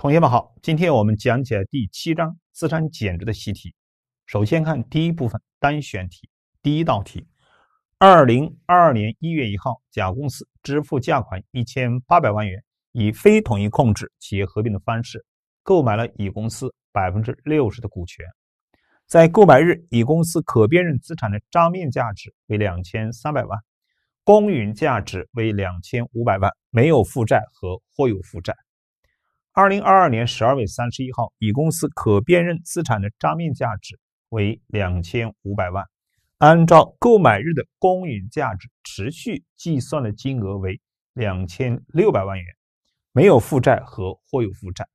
同学们好，今天我们讲解第七章资产减值的习题。首先看第一部分单选题，第一道题：二零二二年一月一号，甲公司支付价款一千八百万元，以非统一控制企业合并的方式购买了乙公司百分之六十的股权。在购买日，乙公司可辨认资产的账面价值为两千三百万，公允价值为两千五百万，没有负债和或有负债。二零二二年十二月三十一号，乙公司可辨认资产的账面价值为两千五百万，按照购买日的公允价值持续计算的金额为两千六百万元，没有负债和或有负债。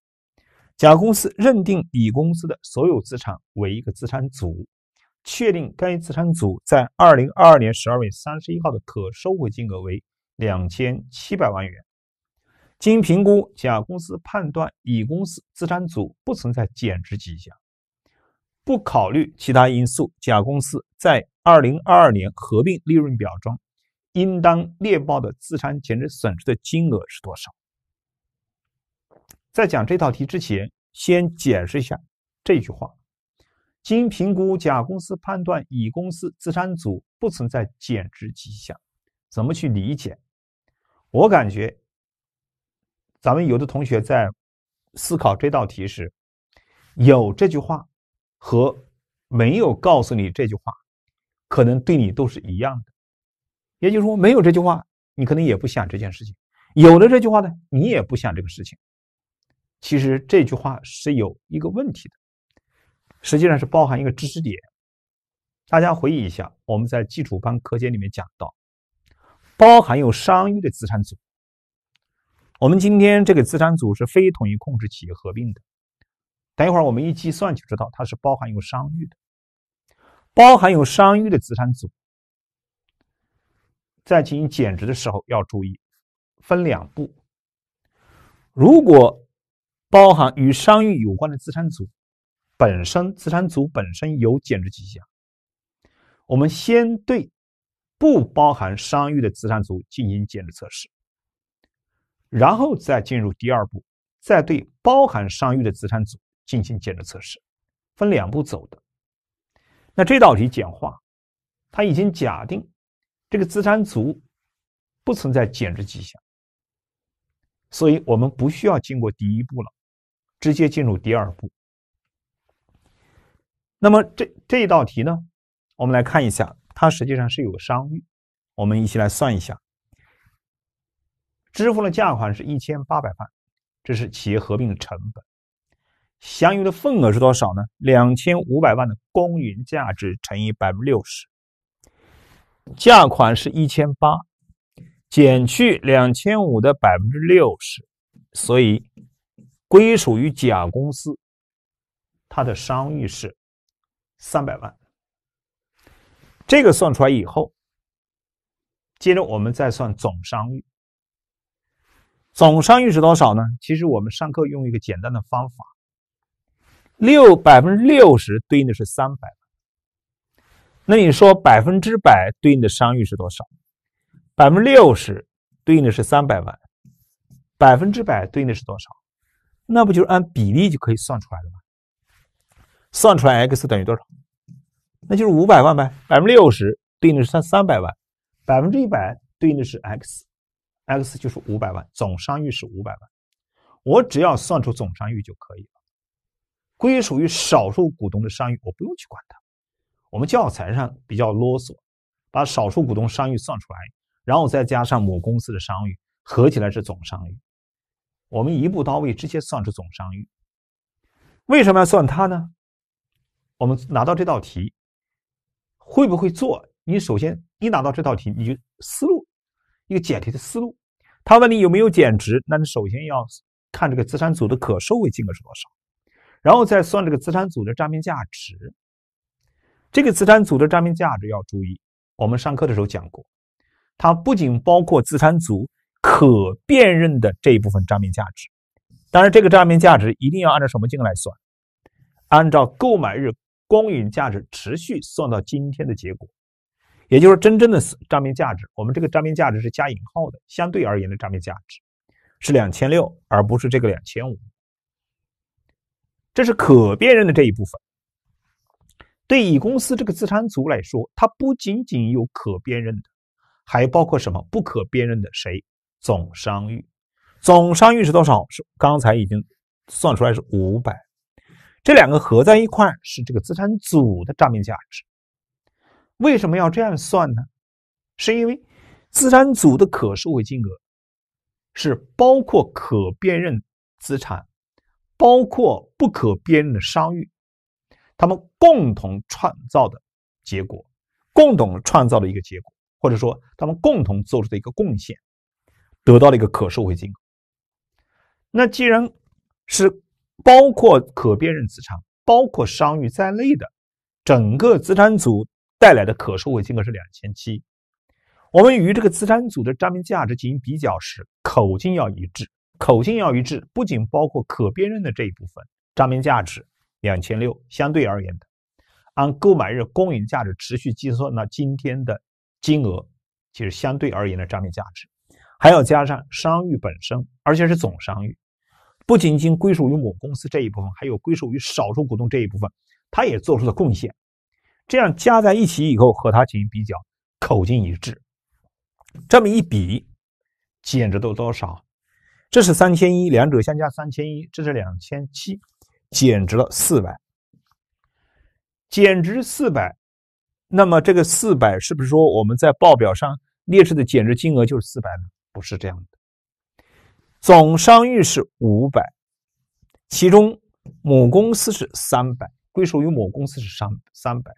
甲公司认定乙公司的所有资产为一个资产组，确定该资产组在二零二二年十二月三十一号的可收回金额为两千七百万元。经评估，甲公司判断乙公司资产组不存在减值迹象，不考虑其他因素，甲公司在二零二二年合并利润表中应当列报的资产减值损失的金额是多少？在讲这道题之前，先解释一下这句话：经评估，甲公司判断乙公司资产组不存在减值迹象，怎么去理解？我感觉。咱们有的同学在思考这道题时，有这句话和没有告诉你这句话，可能对你都是一样的。也就是说，没有这句话，你可能也不想这件事情；有了这句话呢，你也不想这个事情。其实这句话是有一个问题的，实际上是包含一个知识点。大家回忆一下，我们在基础班课件里面讲到，包含有商誉的资产组。我们今天这个资产组是非统一控制企业合并的，等一会儿我们一计算就知道它是包含有商誉的。包含有商誉的资产组，在进行减值的时候要注意，分两步。如果包含与商誉有关的资产组本身，资产组本身有减值迹象，我们先对不包含商誉的资产组进行减值测试。然后再进入第二步，再对包含商誉的资产组进行减值测试，分两步走的。那这道题简化，它已经假定这个资产组不存在减值迹象，所以我们不需要经过第一步了，直接进入第二步。那么这这一道题呢，我们来看一下，它实际上是有商誉，我们一起来算一下。支付的价款是一千八百万，这是企业合并的成本。享有的份额是多少呢？两千五百万的公允价值乘以百分之六十，价款是一千八，减去两千五的百分之六十，所以归属于甲公司它的商誉是三百万。这个算出来以后，接着我们再算总商誉。总商誉是多少呢？其实我们上课用一个简单的方法，六百分之六十对应的是三百万，那你说百分之百对应的商誉是多少？百分之六十对应的是三百万，百分之百对应的是多少？那不就是按比例就可以算出来了吗？算出来 x 等于多少？那就是五百万呗。百分之六十对应的是三三百万，百分之一百对应的是 x。X 就是五百万，总商誉是五百万，我只要算出总商誉就可以了。归属于少数股东的商誉我不用去管它。我们教材上比较啰嗦，把少数股东商誉算出来，然后再加上某公司的商誉，合起来是总商誉。我们一步到位，直接算出总商誉。为什么要算它呢？我们拿到这道题，会不会做？你首先一拿到这道题，你就思路。一个解题的思路，他问你有没有减值，那你首先要看这个资产组的可收回金额是多少，然后再算这个资产组的账面价值。这个资产组的账面价值要注意，我们上课的时候讲过，它不仅包括资产组可辨认的这一部分账面价值，当然这个账面价值一定要按照什么金额来算？按照购买日公允价值持续算到今天的结果。也就是真正的账面价值，我们这个账面价值是加引号的，相对而言的账面价值是两千六，而不是这个两千五。这是可辨认的这一部分。对乙公司这个资产组来说，它不仅仅有可辨认的，还包括什么不可辨认的？谁？总商誉。总商誉是多少？是刚才已经算出来是五百。这两个合在一块是这个资产组的账面价值。为什么要这样算呢？是因为资产组的可收回金额是包括可辨认资产、包括不可辨认的商誉，他们共同创造的结果，共同创造的一个结果，或者说他们共同做出的一个贡献，得到了一个可收回金额。那既然是包括可辨认资产、包括商誉在内的整个资产组。带来的可收回金额是两千七。我们与这个资产组的账面价值进行比较时，口径要一致。口径要一致，不仅包括可辨认的这一部分账面价值两千六，相对而言的，按购买日公允价值持续计算，那今天的金额就是相对而言的账面价值，还要加上商誉本身，而且是总商誉，不仅仅归属于母公司这一部分，还有归属于少数股东这一部分，它也做出了贡献。这样加在一起以后，和它进行比较，口径一致。这么一比，减值都多少？这是三千一，两者相加三千一，这是两千七，减值了四百。减值四百，那么这个四百是不是说我们在报表上列示的减值金额就是四百呢？不是这样的，总商誉是五百，其中母公司是三百，归属于母公司是三三百。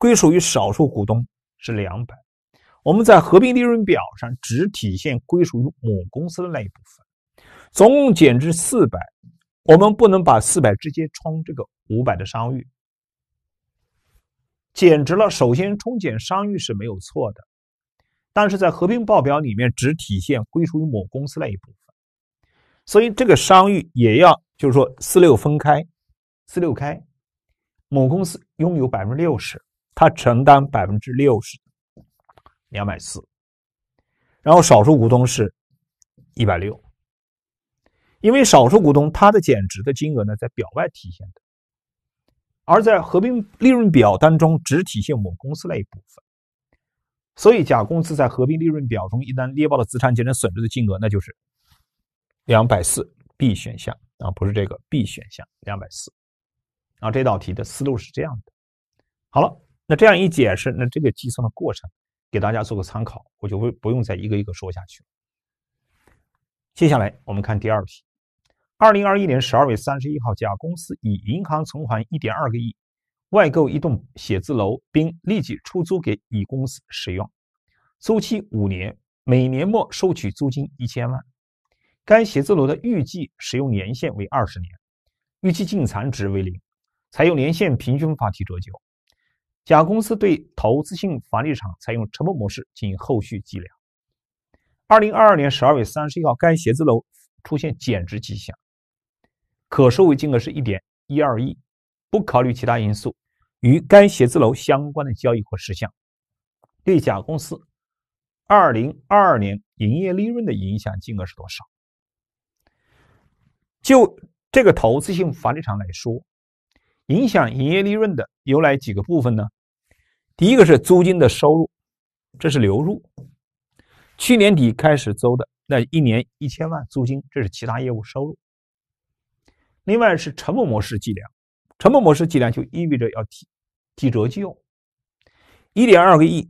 归属于少数股东是两百，我们在合并利润表上只体现归属于母公司的那一部分，总共减值四百，我们不能把四百直接冲这个五百的商誉，减值了，首先冲减商誉是没有错的，但是在合并报表里面只体现归属于母公司那一部分，所以这个商誉也要就是说四六分开，四六开，母公司拥有百分之六十。他承担百分之六十，两百四，然后少数股东是一百六，因为少数股东它的减值的金额呢在表外体现的，而在合并利润表当中只体现某公司那一部分，所以甲公司在合并利润表中一旦列报了资产减值损失的金额，那就是两百四，B 选项啊，不是这个 B 选项两百四，然后这道题的思路是这样的，好了。那这样一解释，那这个计算的过程给大家做个参考，我就不不用再一个一个说下去。了。接下来我们看第二题。二零二一年十二月三十一号，甲公司以银行存款一点二个亿外购一栋写字楼，并立即出租给乙公司使用，租期五年，每年末收取租金一千万。该写字楼的预计使用年限为二十年，预期净残值为零，采用年限平均法提折旧。甲公司对投资性房地产采用成本模式进行后续计量。二零二二年十二月三十一号，该写字楼出现减值迹象，可收回金额是一点一二亿。不考虑其他因素，与该写字楼相关的交易或事项对甲公司二零二二年营业利润的影响金额是多少？就这个投资性房地产来说。影响营业利润的有哪几个部分呢？第一个是租金的收入，这是流入。去年底开始租的那一年一千万租金，这是其他业务收入。另外是成本模式计量，成本模式计量就意味着要提提折旧。一点二个亿，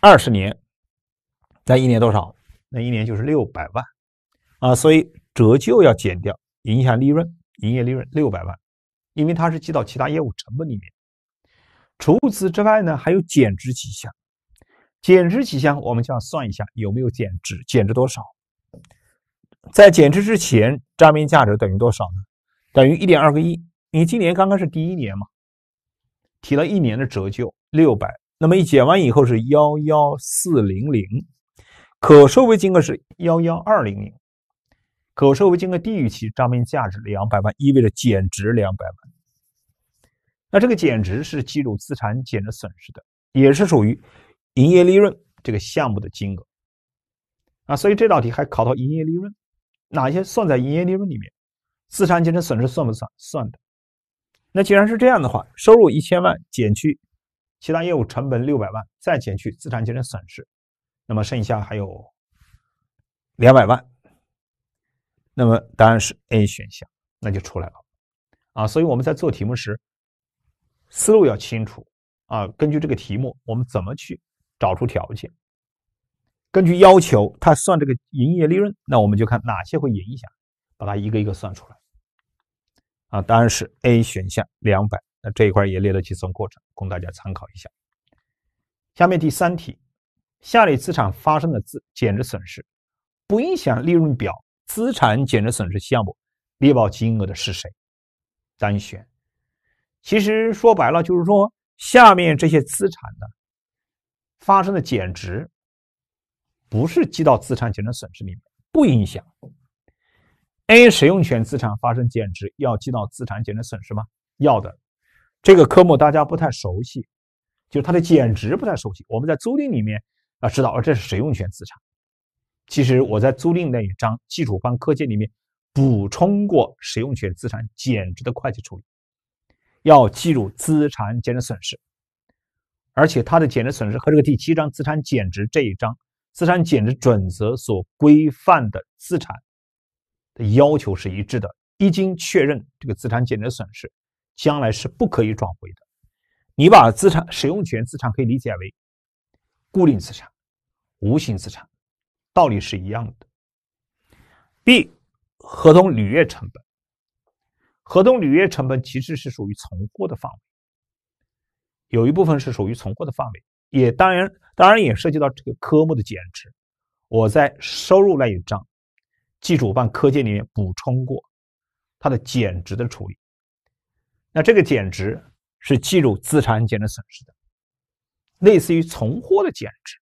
二十年，那一年多少？那一年就是六百万啊，所以折旧要减掉，影响利润，营业利润六百万。因为它是记到其他业务成本里面。除此之外呢，还有减值几项。减值几项，我们就要算一下有没有减值，减值多少。在减值之前，账面价值等于多少呢？等于一点二个亿。你今年刚刚是第一年嘛，提了一年的折旧六百，那么一减完以后是幺幺四零零，可收回金额是幺幺二零零。可收回金额低于其账面价值两百万，意味着减值两百万。那这个减值是计入资产减值损失的，也是属于营业利润这个项目的金额啊。所以这道题还考到营业利润，哪些算在营业利润里面？资产减值损失算不算？算的。那既然是这样的话，收入一千万减去其他业务成本六百万，再减去资产减值损失，那么剩下还有两百万。那么答案是 A 选项，那就出来了，啊，所以我们在做题目时，思路要清楚啊。根据这个题目，我们怎么去找出条件？根据要求，他算这个营业利润，那我们就看哪些会影响，把它一个一个算出来。啊，答案是 A 选项两百。那这一块也列了计算过程，供大家参考一下。下面第三题，下列资产发生的资减值损失，不影响利润表。资产减值损失项目列报金额的是谁？单选。其实说白了就是说，下面这些资产呢发生的减值，不是记到资产减值损失里面，不影响。A 使用权资产发生减值要记到资产减值损失吗？要的。这个科目大家不太熟悉，就是它的减值不太熟悉。我们在租赁里面要知道，这是使用权资产。其实我在租赁那一章基础方课件里面补充过使用权资产减值的会计处理，要计入资产减值损失，而且它的减值损失和这个第七章资产减值这一章资产减值准则所规范的资产的要求是一致的。一经确认，这个资产减值损失将来是不可以转回的。你把资产使用权资产可以理解为固定资产、无形资产。道理是一样的。B 合同履约成本，合同履约成本其实是属于存货的范围，有一部分是属于存货的范围，也当然当然也涉及到这个科目的减值。我在收入那一章，技术办课件里面补充过它的减值的处理。那这个减值是计入资产减值损失的，类似于存货的减值。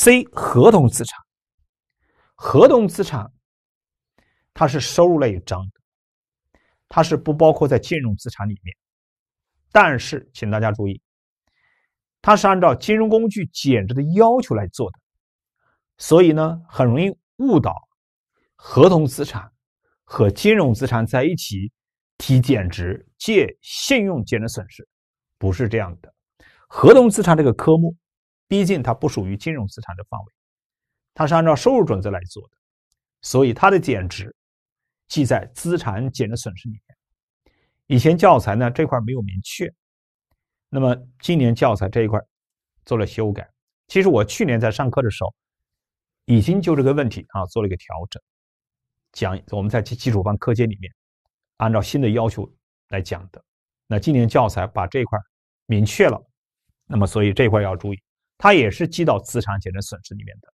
C 合同资产，合同资产，它是收入类章的，它是不包括在金融资产里面。但是，请大家注意，它是按照金融工具减值的要求来做的，所以呢，很容易误导合同资产和金融资产在一起提减值，借信用减值损失，不是这样的。合同资产这个科目。毕竟它不属于金融资产的范围，它是按照收入准则来做的，所以它的减值记在资产减值损失里面。以前教材呢这块没有明确，那么今年教材这一块做了修改。其实我去年在上课的时候，已经就这个问题啊做了一个调整，讲我们在基基础班课件里面按照新的要求来讲的。那今年教材把这块明确了，那么所以这块要注意。它也是记到资产减值损失里面的，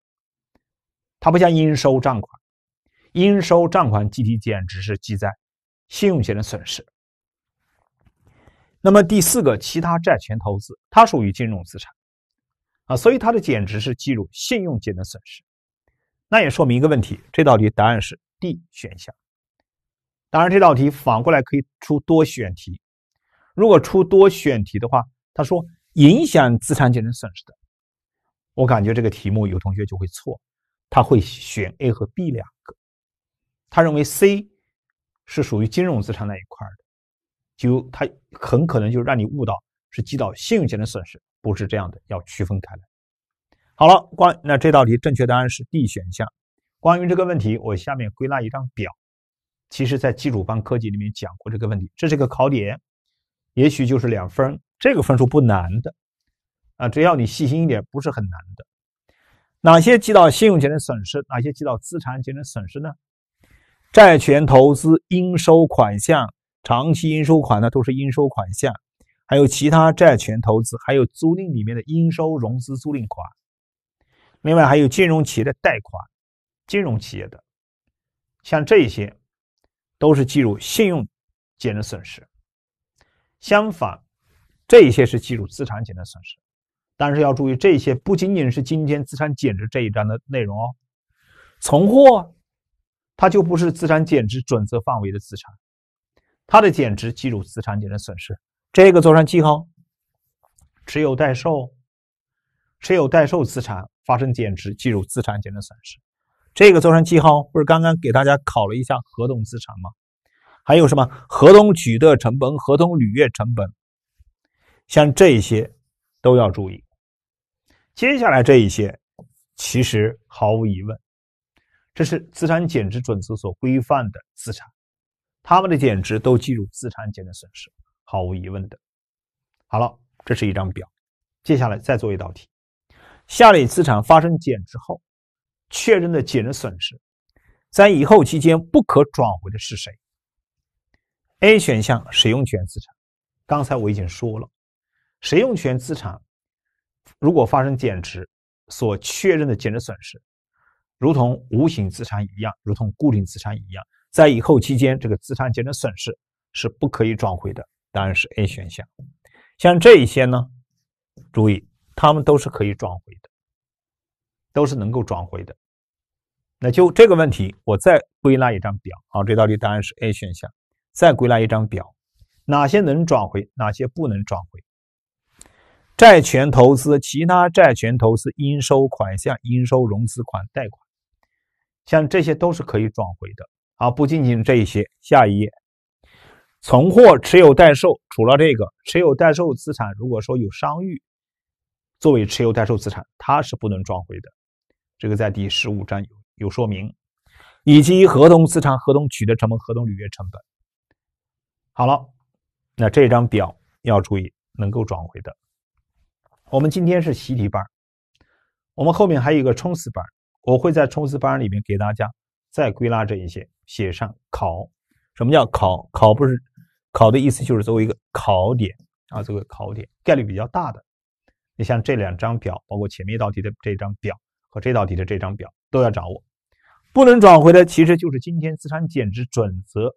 它不像应收账款，应收账款计提减值是记在信用减值损失。那么第四个，其他债权投资，它属于金融资产，啊，所以它的减值是计入信用减值损失。那也说明一个问题，这道题答案是 D 选项。当然，这道题反过来可以出多选题，如果出多选题的话，他说影响资产减值损失的。我感觉这个题目有同学就会错，他会选 A 和 B 两个，他认为 C 是属于金融资产那一块的，就他很可能就让你悟到是记到信用权的损失，不是这样的，要区分开来。好了，关那这道题正确答案是 D 选项。关于这个问题，我下面归纳一张表。其实，在基础班科技里面讲过这个问题，这是个考点，也许就是两分，这个分数不难的。啊，只要你细心一点，不是很难的。哪些记到信用减的损失？哪些记到资产减的损失呢？债权投资、应收款项、长期应收款呢，都是应收款项。还有其他债权投资，还有租赁里面的应收融资租赁款。另外还有金融企业的贷款，金融企业的，像这些，都是计入信用减的损失。相反，这一些是计入资产减的损失。但是要注意，这些不仅仅是今天资产减值这一章的内容哦。存货，它就不是资产减值准则范围的资产，它的减值计入资产减值损失。这个做上记号。持有待售，持有待售资产发生减值计入资产减值损失，这个做上记号。不是刚刚给大家考了一下合同资产吗？还有什么合同取得成本、合同履约成本，像这些。都要注意，接下来这一些其实毫无疑问，这是资产减值准则所规范的资产，它们的减值都计入资产减值损失，毫无疑问的。好了，这是一张表，接下来再做一道题：下列资产发生减值后确认的减值损失，在以后期间不可转回的是谁？A 选项使用权资产，刚才我已经说了。使用权资产如果发生减值，所确认的减值损失，如同无形资产一样，如同固定资产一样，在以后期间，这个资产减值损失是不可以转回的。答案是 A 选项。像这一些呢，注意，它们都是可以转回的，都是能够转回的。那就这个问题，我再归纳一张表啊。这道题答案是 A 选项。再归纳一张表，哪些能转回，哪些不能转回。债权投资、其他债权投资、应收款项、应收融资款、贷款，像这些都是可以转回的。啊，不仅仅这一些。下一页，存货持有待售，除了这个持有待售资产，如果说有商誉作为持有待售资产，它是不能转回的。这个在第十五章有有说明，以及合同资产、合同取得成本、合同履约成本。好了，那这张表要注意能够转回的。我们今天是习题班，我们后面还有一个冲刺班，我会在冲刺班里面给大家再归纳这一些，写上考，什么叫考？考不是考的意思，就是作为一个考点啊，作为考点，概率比较大的。你像这两张表，包括前面一道题的这张表和这道题的这张表，都要掌握。不能转回的，其实就是今天资产减值准则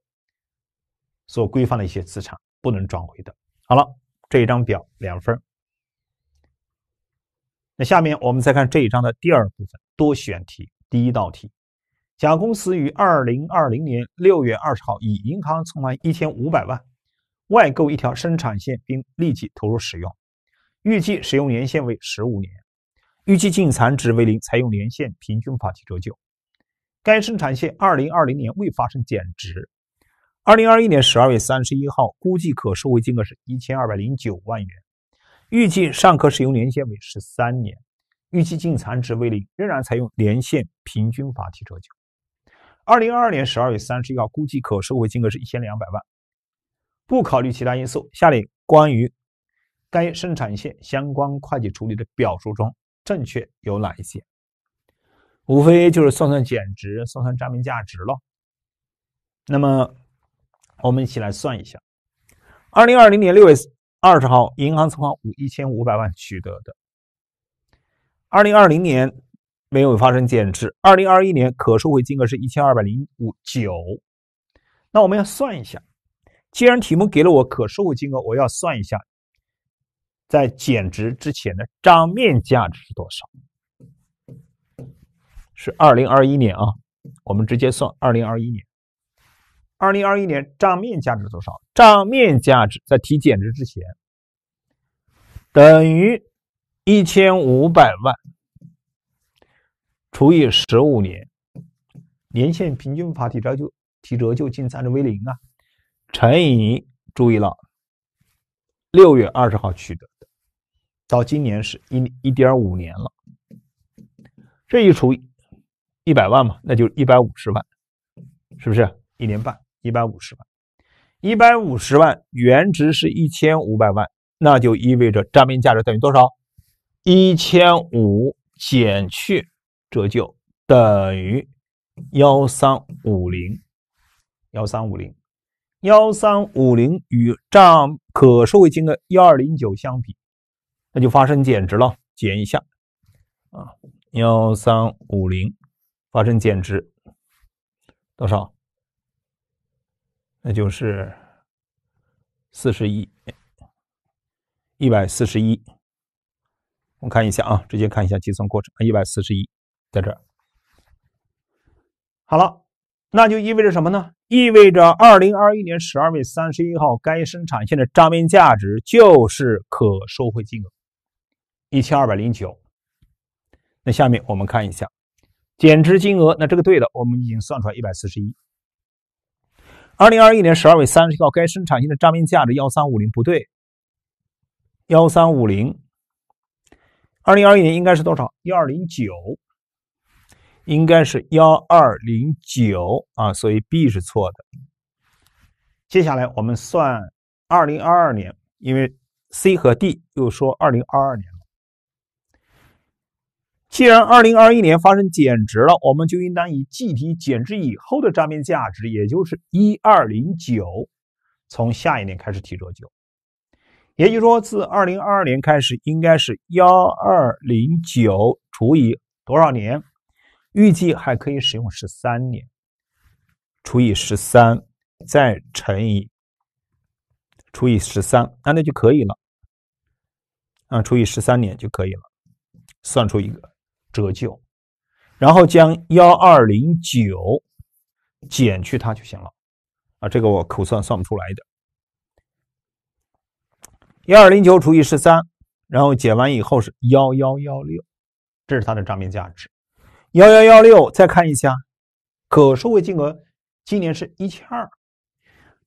所规范的一些资产不能转回的。好了，这一张表两分。那下面我们再看这一章的第二部分多选题，第一道题：甲公司于二零二零年六月二十号以银行存款一千五百万外购一条生产线，并立即投入使用，预计使用年限为十五年，预计净残值为零，采用年限平均法计折旧。该生产线二零二零年未发生减值。二零二一年十二月三十一号，估计可收回金额是一千二百零九万元。预计尚可使用年限为十三年，预计净残值为零，仍然采用年限平均法提折旧。二零二二年十二月三十一号，估计可收回金额是一千两百万，不考虑其他因素。下列关于该生产线相关会计处理的表述中，正确有哪一些？无非就是算算减值，算算账面价值了。那么，我们一起来算一下。二零二零年六月。二十号银行存款五一千五百万取得的，二零二零年没有发生减值，二零二一年可收回金额是一千二百零五九，那我们要算一下，既然题目给了我可收回金额，我要算一下在减值之前的账面价值是多少，是二零二一年啊，我们直接算二零二一年。二零二一年账面价值多少？账面价值在提减值之前等于一千五百万除以十五年，年限平均法提折旧，提折旧净残值为零啊，乘以注意了，六月二十号取得的，到今年是一一点五年了，这一除一百万嘛，那就一百五十万，是不是一年半？一百五十万，一百五十万原值是一千五百万，那就意味着账面价值等于多少？一千五减去折旧等于幺三五零，幺三五零，幺三五零与账可收回金额幺二零九相比，那就发生减值了，减一下啊，幺三五零发生减值多少？那就是四十一，一百四十一。我看一下啊，直接看一下计算过程，一百四十一在这儿。好了，那就意味着什么呢？意味着二零二一年十二月三十一号，该生产线的账面价值就是可收回金额一千二百零九。那下面我们看一下减值金额，那这个对的，我们已经算出来一百四十一。二零二一年十二月三十一号，该生产线的账面价值幺三五零不对，幺三五零。二零二一年应该是多少？幺二零九，应该是幺二零九啊，所以 B 是错的。接下来我们算二零二二年，因为 C 和 D 又说二零二二年。既然二零二一年发生减值了，我们就应当以计提减值以后的账面价值，也就是一二零九，从下一年开始提折旧。也就是说，自二零二二年开始，应该是幺二零九除以多少年？预计还可以使用十三年，除以十三，再乘以除以十三，那就可以了。啊，除以十三年就可以了，算出一个。折旧，然后将幺二零九减去它就行了啊，这个我口算算不出来的。幺二零九除以十三，然后减完以后是幺幺幺六，这是它的账面价值。幺幺幺六再看一下，可收回金额今年是一千二，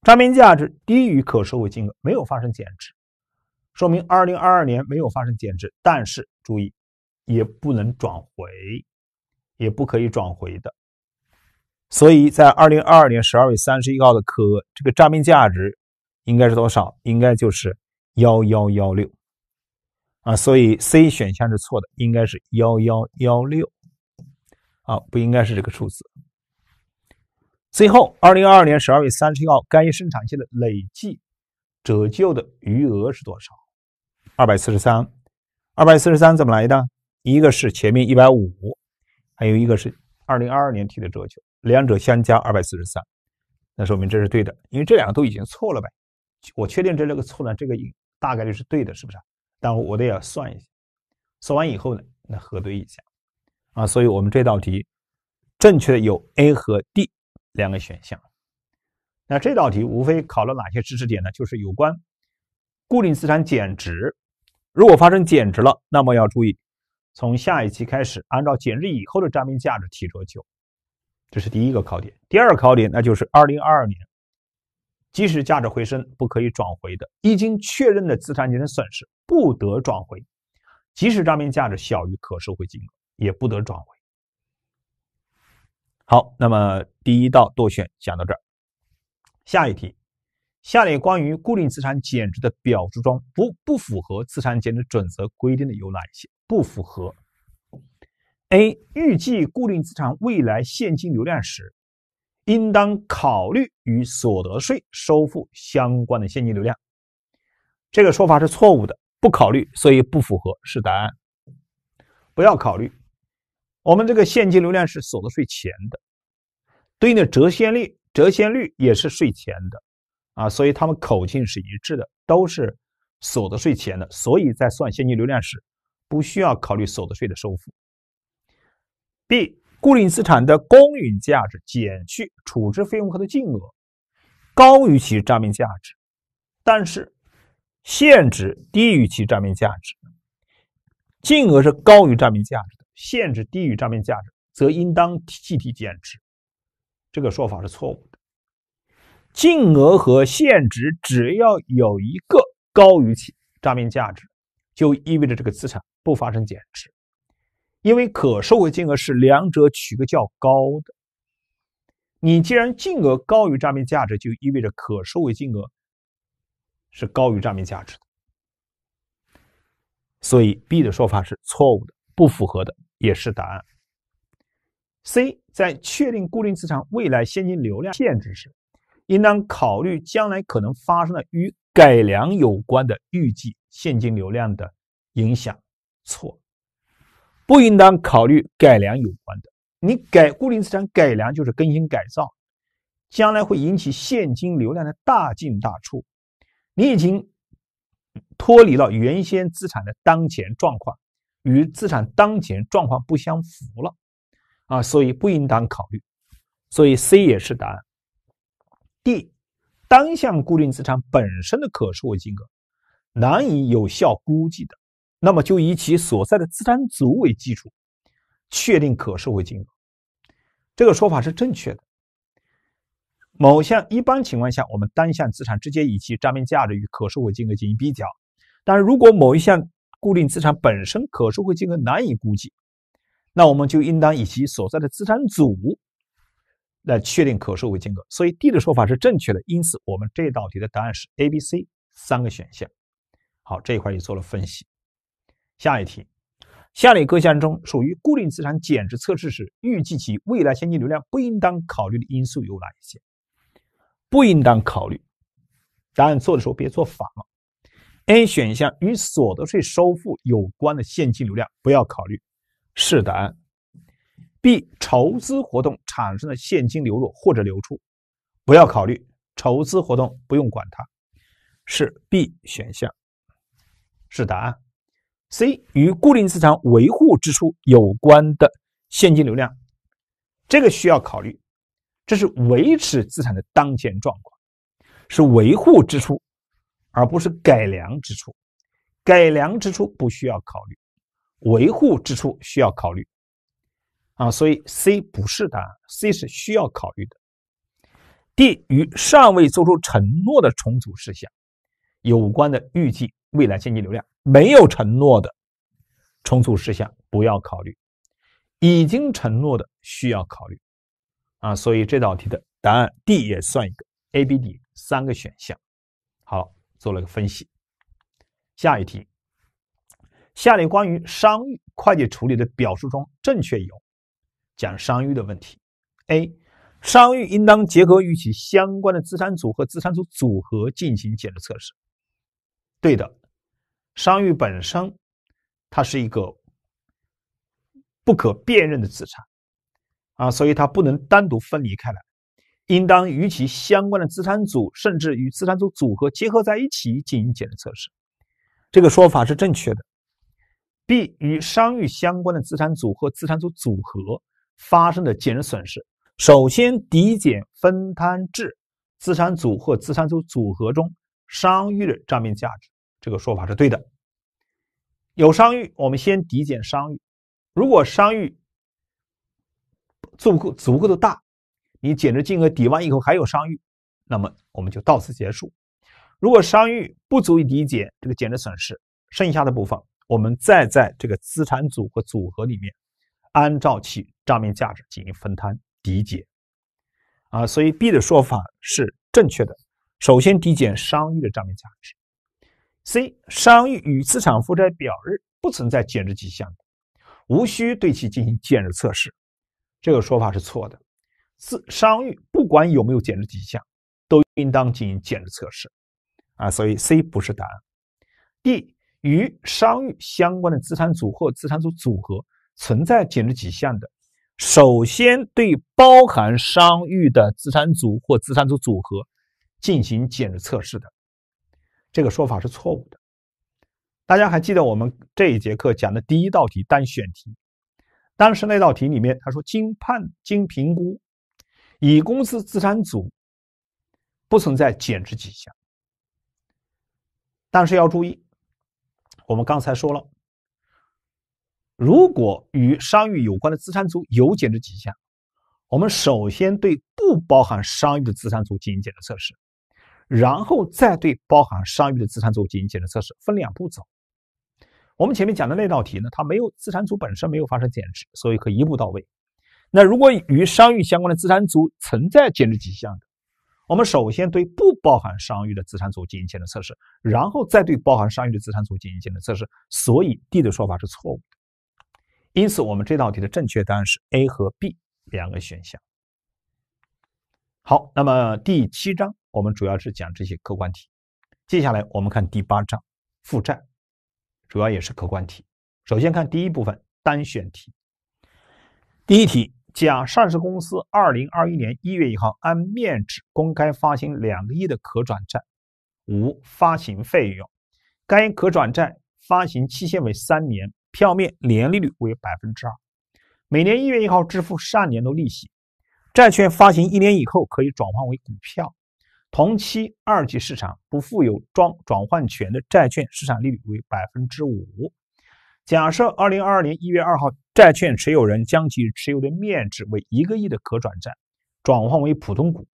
账面价值低于可收回金额，没有发生减值，说明二零二二年没有发生减值。但是注意。也不能转回，也不可以转回的。所以在二零二二年十二月三十一号的科，这个账面价值应该是多少？应该就是幺幺幺六啊。所以 C 选项是错的，应该是幺幺幺六啊，不应该是这个数字。最后，二零二二年十二月三十一号该生产线的累计折旧的余额是多少？二百四十三，二百四十三怎么来的？一个是前面一百五，还有一个是二零二二年提的折旧，两者相加二百四十三，那说明这是对的，因为这两个都已经错了呗。我确定这两个错呢，这个大概率是对的，是不是？但我得要算一下，算完以后呢，那核对一下啊。所以我们这道题正确的有 A 和 D 两个选项。那这道题无非考了哪些知识点呢？就是有关固定资产减值，如果发生减值了，那么要注意。从下一期开始，按照减日以后的账面价值提折旧，这是第一个考点。第二个考点，那就是二零二二年，即使价值回升，不可以转回的，已经确认的资产减值损失不得转回，即使账面价值小于可收回金额，也不得转回。好，那么第一道多选讲到这儿，下一题。下列关于固定资产减值的表述中，不不符合资产减值准则规定的有哪一些？不符合。A. 预计固定资产未来现金流量时，应当考虑与所得税收付相关的现金流量。这个说法是错误的，不考虑，所以不符合，是答案。不要考虑，我们这个现金流量是所得税前的，对应的折现率，折现率也是税前的。啊，所以他们口径是一致的，都是所得税前的，所以在算现金流量时不需要考虑所得税的收付。B. 固定资产的公允价值减去处置费用后的净额高于其账面价值，但是现值低于其账面价值，净额是高于账面价值的，现值低于账面价值，则应当计提减值，这个说法是错误。净额和现值只要有一个高于其账面价值，就意味着这个资产不发生减值，因为可收回金额是两者取个较高的。你既然净额高于账面价值，就意味着可收回金额是高于账面价值的，所以 B 的说法是错误的，不符合的也是答案。C 在确定固定资产未来现金流量限制时。应当考虑将来可能发生的与改良有关的预计现金流量的影响。错，不应当考虑改良有关的。你改固定资产改良就是更新改造，将来会引起现金流量的大进大出。你已经脱离了原先资产的当前状况，与资产当前状况不相符了啊，所以不应当考虑。所以 C 也是答案。d 单项固定资产本身的可收回金额难以有效估计的，那么就以其所在的资产组为基础确定可收回金额。这个说法是正确的。某项一般情况下，我们单项资产直接以其账面价值与可收回金额进行比较。但如果某一项固定资产本身可收回金额难以估计，那我们就应当以其所在的资产组。来确定可收回金额，所以 D 的说法是正确的。因此，我们这道题的答案是 A、B、C 三个选项。好，这一块也做了分析。下一题，下列各项中属于固定资产减值测试时预计其未来现金流量不应当考虑的因素有哪一些？不应当考虑。答案做的时候别做反了。A 选项与所得税收付有关的现金流量不要考虑，是答案。B 筹资活动产生的现金流入或者流出，不要考虑筹资活动，不用管它，是 B 选项，是答案。C 与固定资产维护支出有关的现金流量，这个需要考虑，这是维持资产的当前状况，是维护支出，而不是改良支出，改良支出不需要考虑，维护支出需要考虑。啊，所以 C 不是答案，C 是需要考虑的。D 与尚未做出承诺的重组事项有关的预计未来现金流量，没有承诺的重组事项不要考虑，已经承诺的需要考虑。啊，所以这道题的答案 D 也算一个，A、B、D 三个选项。好，做了个分析。下一题，下列关于商誉会计处理的表述中正确有。讲商誉的问题，A，商誉应当结合与其相关的资产组和资产组组合进行减值测试，对的，商誉本身它是一个不可辨认的资产，啊，所以它不能单独分离开来，应当与其相关的资产组甚至与资产组组合结合在一起进行减值测试，这个说法是正确的。B 与商誉相关的资产组和资产组组合。发生的减值损失，首先抵减分摊至资产组或资产组组合中商誉的账面价值，这个说法是对的。有商誉，我们先抵减商誉。如果商誉足够足够的大，你减值金额抵完以后还有商誉，那么我们就到此结束。如果商誉不足以抵减这个减值损失，剩下的部分，我们再在这个资产组和组合里面。按照其账面价值进行分摊抵减，啊，所以 B 的说法是正确的。首先，抵减商誉的账面价值。C，商誉与资产负债表日不存在减值迹象，无需对其进行减值测试，这个说法是错的。四，商誉不管有没有减值迹象，都应当进行减值测试，啊，所以 C 不是答案。D，与商誉相关的资产组或资产组组合。存在减值迹象的，首先对包含商誉的资产组或资产组组合进行减值测试的，这个说法是错误的。大家还记得我们这一节课讲的第一道题单选题？当时那道题里面他说，经判经评估，乙公司资产组不存在减值迹象。但是要注意，我们刚才说了。如果与商誉有关的资产组有减值迹象，我们首先对不包含商誉的资产组进行减值测试，然后再对包含商誉的资产组进行减值测试，分两步走。我们前面讲的那道题呢，它没有资产组本身没有发生减值，所以可一步到位。那如果与商誉相关的资产组存在减值迹象的，我们首先对不包含商誉的资产组进行减值测试，然后再对包含商誉的资产组进行减值测试，所以 D 的说法是错误的。因此，我们这道题的正确答案是 A 和 B 两个选项。好，那么第七章我们主要是讲这些客观题，接下来我们看第八章负债，主要也是客观题。首先看第一部分单选题。第一题：甲上市公司二零二一年一月一号按面值公开发行两个亿的可转债，无发行费用，该可转债发行期限为三年。票面年利率为百分之二，每年一月一号支付上年度利息。债券发行一年以后可以转换为股票。同期二级市场不负有装转换权的债券市场利率为百分之五。假设二零二二年一月二号，债券持有人将其持有的面值为一个亿的可转债转换为普通股，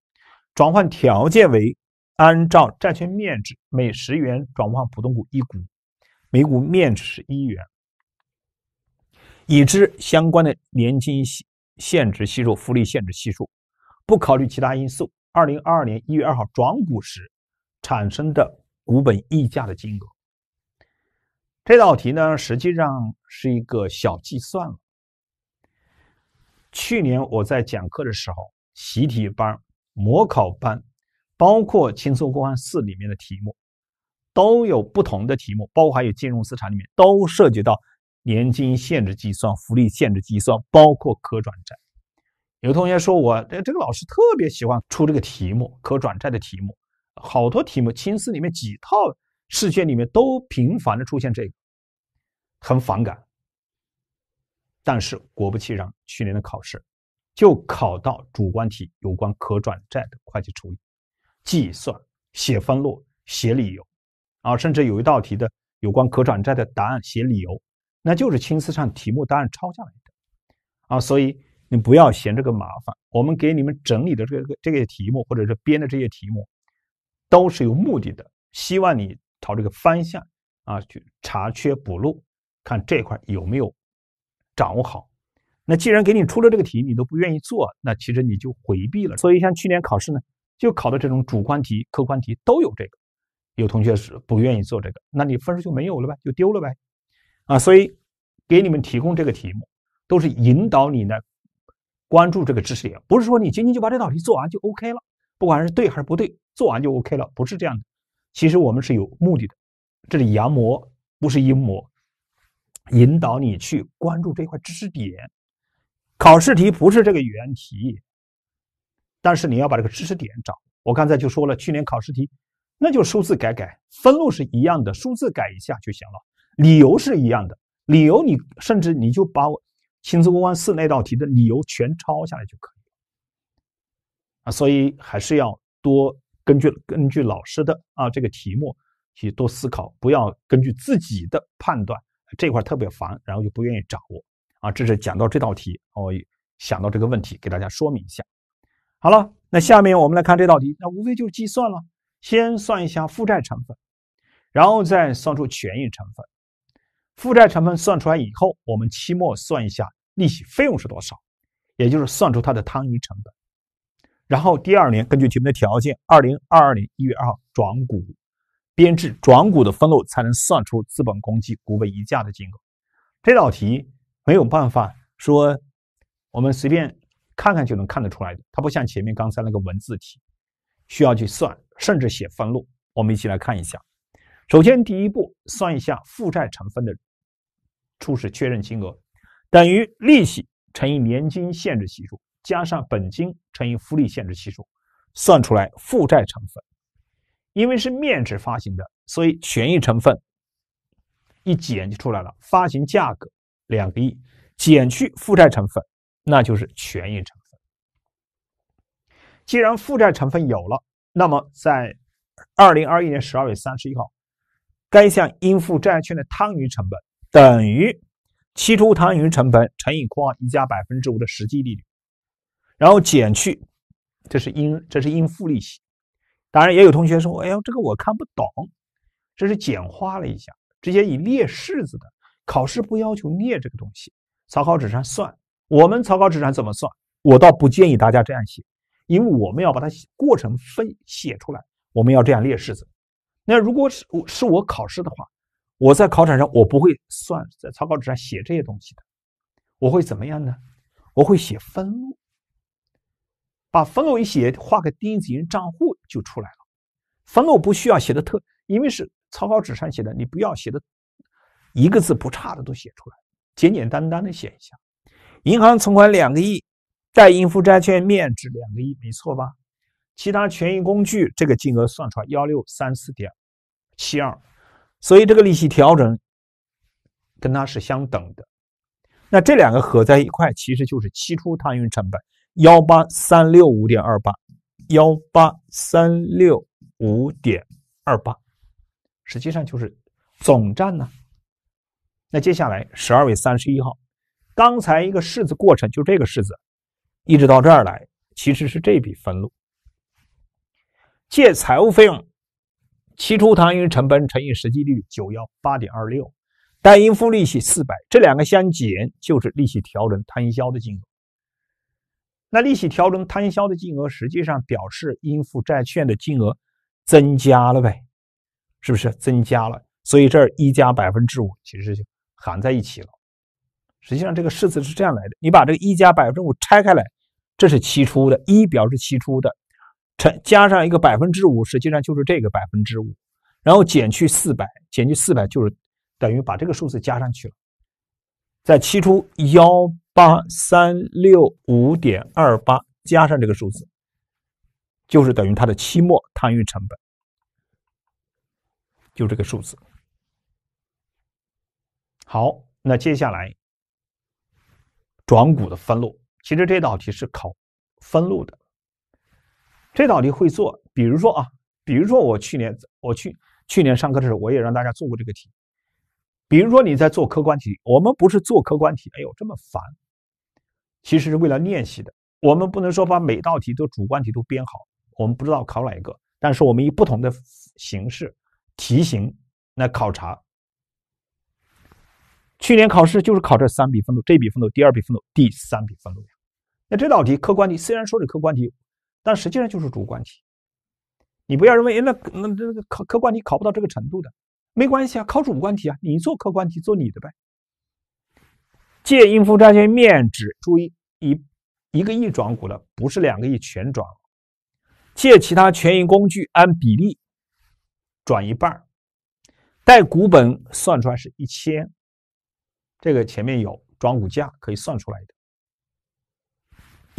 转换条件为按照债券面值每十元转换普通股一股，每股面值是一元。已知相关的年金限值系数、复利限值系数，不考虑其他因素，二零二二年一月二号转股时产生的股本溢价的金额。这道题呢，实际上是一个小计算了。去年我在讲课的时候，习题班、模考班，包括轻松过关四里面的题目，都有不同的题目，包括还有金融资产里面都涉及到。年金限制计算、福利限制计算，包括可转债。有同学说我这这个老师特别喜欢出这个题目，可转债的题目，好多题目，青丝里面几套试卷里面都频繁的出现这个，很反感。但是果不其然，去年的考试就考到主观题有关可转债的会计处理计算、写分录、写理由，啊，甚至有一道题的有关可转债的答案写理由。那就是青丝上题目，答案抄下来的啊，所以你不要嫌这个麻烦。我们给你们整理的这个这个题目，或者是编的这些题目，都是有目的的，希望你朝这个方向啊去查缺补漏，看这块有没有掌握好。那既然给你出了这个题，你都不愿意做，那其实你就回避了。所以像去年考试呢，就考的这种主观题、客观题都有这个，有同学是不愿意做这个，那你分数就没有了呗，就丢了呗。啊，所以给你们提供这个题目，都是引导你呢关注这个知识点，不是说你仅仅就把这道题做完就 OK 了，不管是对还是不对，做完就 OK 了，不是这样的。其实我们是有目的的，这是阳模不是阴模，引导你去关注这块知识点。考试题不是这个原题，但是你要把这个知识点找。我刚才就说了，去年考试题，那就数字改改，分录是一样的，数字改一下就行了。理由是一样的，理由你甚至你就把我亲自公案四那道题的理由全抄下来就可以了啊，所以还是要多根据根据老师的啊这个题目去多思考，不要根据自己的判断，这块特别烦，然后就不愿意掌握啊。这是讲到这道题，我想到这个问题给大家说明一下。好了，那下面我们来看这道题，那无非就是计算了，先算一下负债成分，然后再算出权益成分。负债成分算出来以后，我们期末算一下利息费用是多少，也就是算出它的摊余成本。然后第二年根据前面的条件，二零二二年一月二号转股，编制转股的分录，才能算出资本公积股本溢价的金额。这道题没有办法说我们随便看看就能看得出来的，它不像前面刚才那个文字题需要去算，甚至写分录。我们一起来看一下。首先，第一步算一下负债成分的初始确认金额，等于利息乘以年金限制系数，加上本金乘以复利限制系数，算出来负债成分。因为是面值发行的，所以权益成分一减就出来了。发行价格两个亿减去负债成分，那就是权益成分。既然负债成分有了，那么在二零二一年十二月三十一号。该项应付债券的摊余成本等于期初摊余成本乘以括号一加百分之五的实际利率，然后减去这是应这是应付利息。当然，也有同学说：“哎呦，这个我看不懂。”这是简化了一下，直接以列式子的考试不要求列这个东西。草稿纸上算，我们草稿纸上怎么算？我倒不建议大家这样写，因为我们要把它过程分写出来。我们要这样列式子。那如果是我是我考试的话，我在考场上我不会算在草稿纸上写这些东西的，我会怎么样呢？我会写分录，把分录一写，画个丁子银账户就出来了。分录不需要写的特，因为是草稿纸上写的，你不要写的一个字不差的都写出来，简简单单的写一下。银行存款两个亿，待应付债券面值两个亿，没错吧？其他权益工具这个金额算出来幺六三四点七二，所以这个利息调整跟它是相等的。那这两个合在一块，其实就是期初摊余成本幺八三六五点二八，幺八三六五点二八，实际上就是总账呢。那接下来十二月三十一号，刚才一个式子过程就这个式子，一直到这儿来，其实是这笔分录。借财务费用，期初摊余成本乘以实际率九幺八点二六，待应付利息四百，这两个相减就是利息调整摊销的金额。那利息调整摊销的金额实际上表示应付债券的金额增加了呗，是不是增加了？所以这儿一加百分之五其实就含在一起了。实际上这个式子是这样来的，你把这个一加百分之五拆开来，这是期初的，一表示期初的。乘加上一个百分之五，实际上就是这个百分之五，然后减去四百，减去四百就是等于把这个数字加上去了，在期初幺八三六五点二八加上这个数字，就是等于它的期末摊余成本，就这个数字。好，那接下来转股的分录，其实这道题是考分录的。这道题会做，比如说啊，比如说我去年，我去去年上课的时候，我也让大家做过这个题。比如说你在做客观题，我们不是做客观题，哎呦这么烦，其实是为了练习的。我们不能说把每道题都主观题都编好，我们不知道考哪一个，但是我们以不同的形式、题型来考察。去年考试就是考这三笔分录，这笔分录，第二笔分录，第三笔分呀。那这道题客观题虽然说是客观题。但实际上就是主观题，你不要认为哎，那那那个考客观题考不到这个程度的，没关系啊，考主观题啊，你做客观题做你的呗。借应付债券面值，注意一一个亿转股了，不是两个亿全转了。借其他权益工具按比例转一半儿，股本算出来是一千，这个前面有转股价可以算出来的，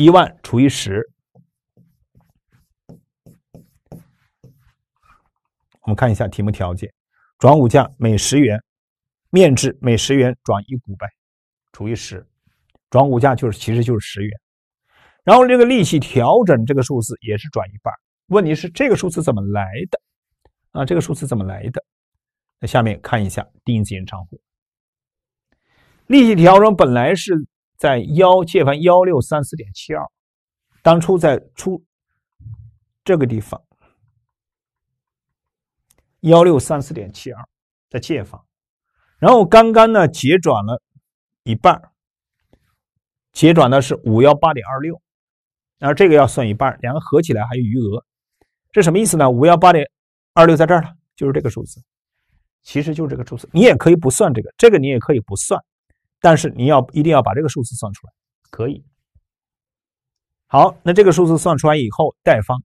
一万除以十。我们看一下题目条件，转股价每十元，面值每十元转一股呗，除以十，转股价就是其实就是十元，然后这个利息调整这个数字也是转一半，问题是这个数字怎么来的？啊，这个数字怎么来的？那下面看一下定金账户，利息调整本来是在幺借款幺六三四点七二，当初在出这个地方。幺六三四点七二的借方，然后刚刚呢结转了一半结转的是五幺八点二六，然后这个要算一半两个合起来还有余额，这什么意思呢？五幺八点二六在这儿了，就是这个数字，其实就是这个数字，你也可以不算这个，这个你也可以不算，但是你要一定要把这个数字算出来，可以。好，那这个数字算出来以后，贷方，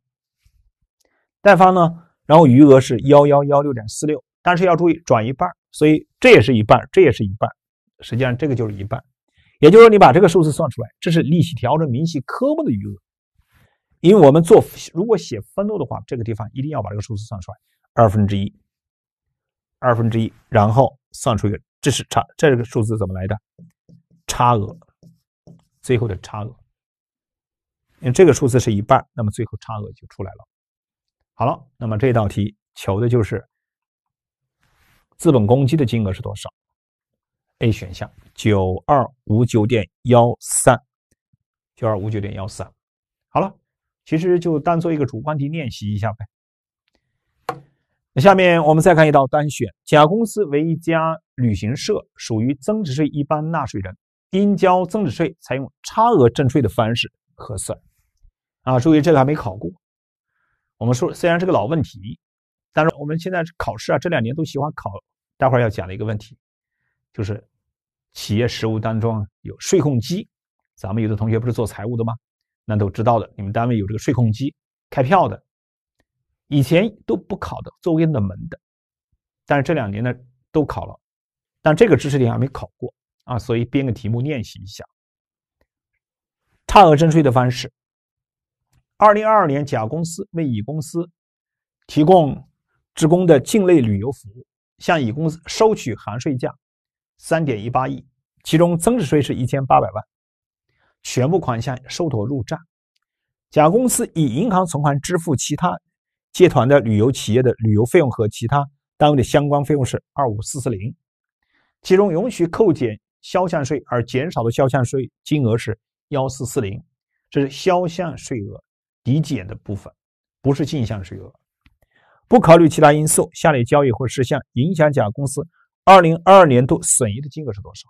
贷方呢？然后余额是幺幺幺六点四六，但是要注意转一半，所以这也是一半，这也是一半，实际上这个就是一半，也就是说你把这个数字算出来，这是利息调整明细科目的余额，因为我们做如果写分录的话，这个地方一定要把这个数字算出来，二分之一，二分之一，然后算出一个，这是差这个数字怎么来的？差额，最后的差额，因为这个数字是一半，那么最后差额就出来了。好了，那么这道题求的就是资本公积的金额是多少？A 选项九二五九点幺三，九二五九点幺三。好了，其实就当做一个主观题练习一下呗。那下面我们再看一道单选：甲公司为一家旅行社，属于增值税一般纳税人，应交增值税采用差额征税的方式核算。啊，注意这个还没考过。我们说虽然是个老问题，但是我们现在考试啊，这两年都喜欢考。待会儿要讲的一个问题，就是企业实务当中有税控机，咱们有的同学不是做财务的吗？那都知道的，你们单位有这个税控机开票的，以前都不考的，作为冷门的，但是这两年呢都考了。但这个知识点还没考过啊，所以编个题目练习一下，差额征税的方式。二零二二年，甲公司为乙公司提供职工的境内旅游服务，向乙公司收取含税价三点一八亿，其中增值税是一千八百万，全部款项收妥入账。甲公司以银行存款支付其他接团的旅游企业的旅游费用和其他单位的相关费用是二五四四零，其中允许扣减销项税而减少的销项税金额是幺四四零，这是销项税额。抵减的部分不是进项税额，不考虑其他因素，下列交易或事项影响甲公司二零二二年度损益的金额是多少？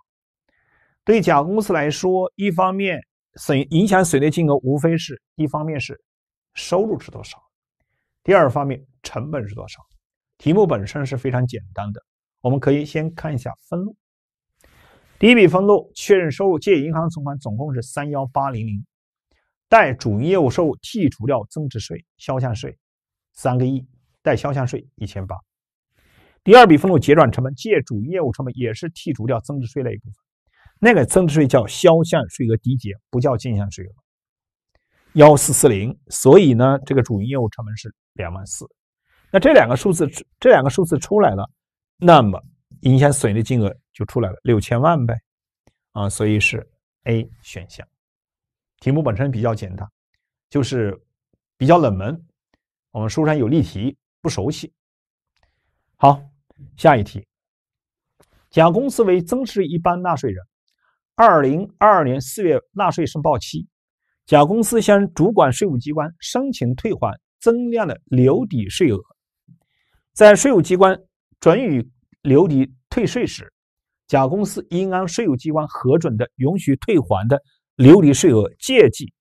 对甲公司来说，一方面损影响损益的金额无非是一方面是收入是多少，第二方面成本是多少。题目本身是非常简单的，我们可以先看一下分录。第一笔分录确认收入借银行存款总共是三幺八零零。带主营业务收入剔除掉增值税、销项税，三个亿；带销项税一千八。第二笔分录结转成本，借主营业务成本，也是剔除掉增值税那一部分。那个增值税叫销项税额抵减，不叫进项税额幺四四零。所以呢，这个主营业务成本是两万四。那这两个数字，这两个数字出来了，那么影响损益的金额就出来了，六千万呗。啊，所以是 A 选项。题目本身比较简单，就是比较冷门。我们书上有例题，不熟悉。好，下一题。甲公司为增值税一般纳税人，二零二二年四月纳税申报期，甲公司向主管税务机关申请退还增量的留抵税额。在税务机关准予留抵退税时，甲公司应按税务机关核准的允许退还的。留抵税额借记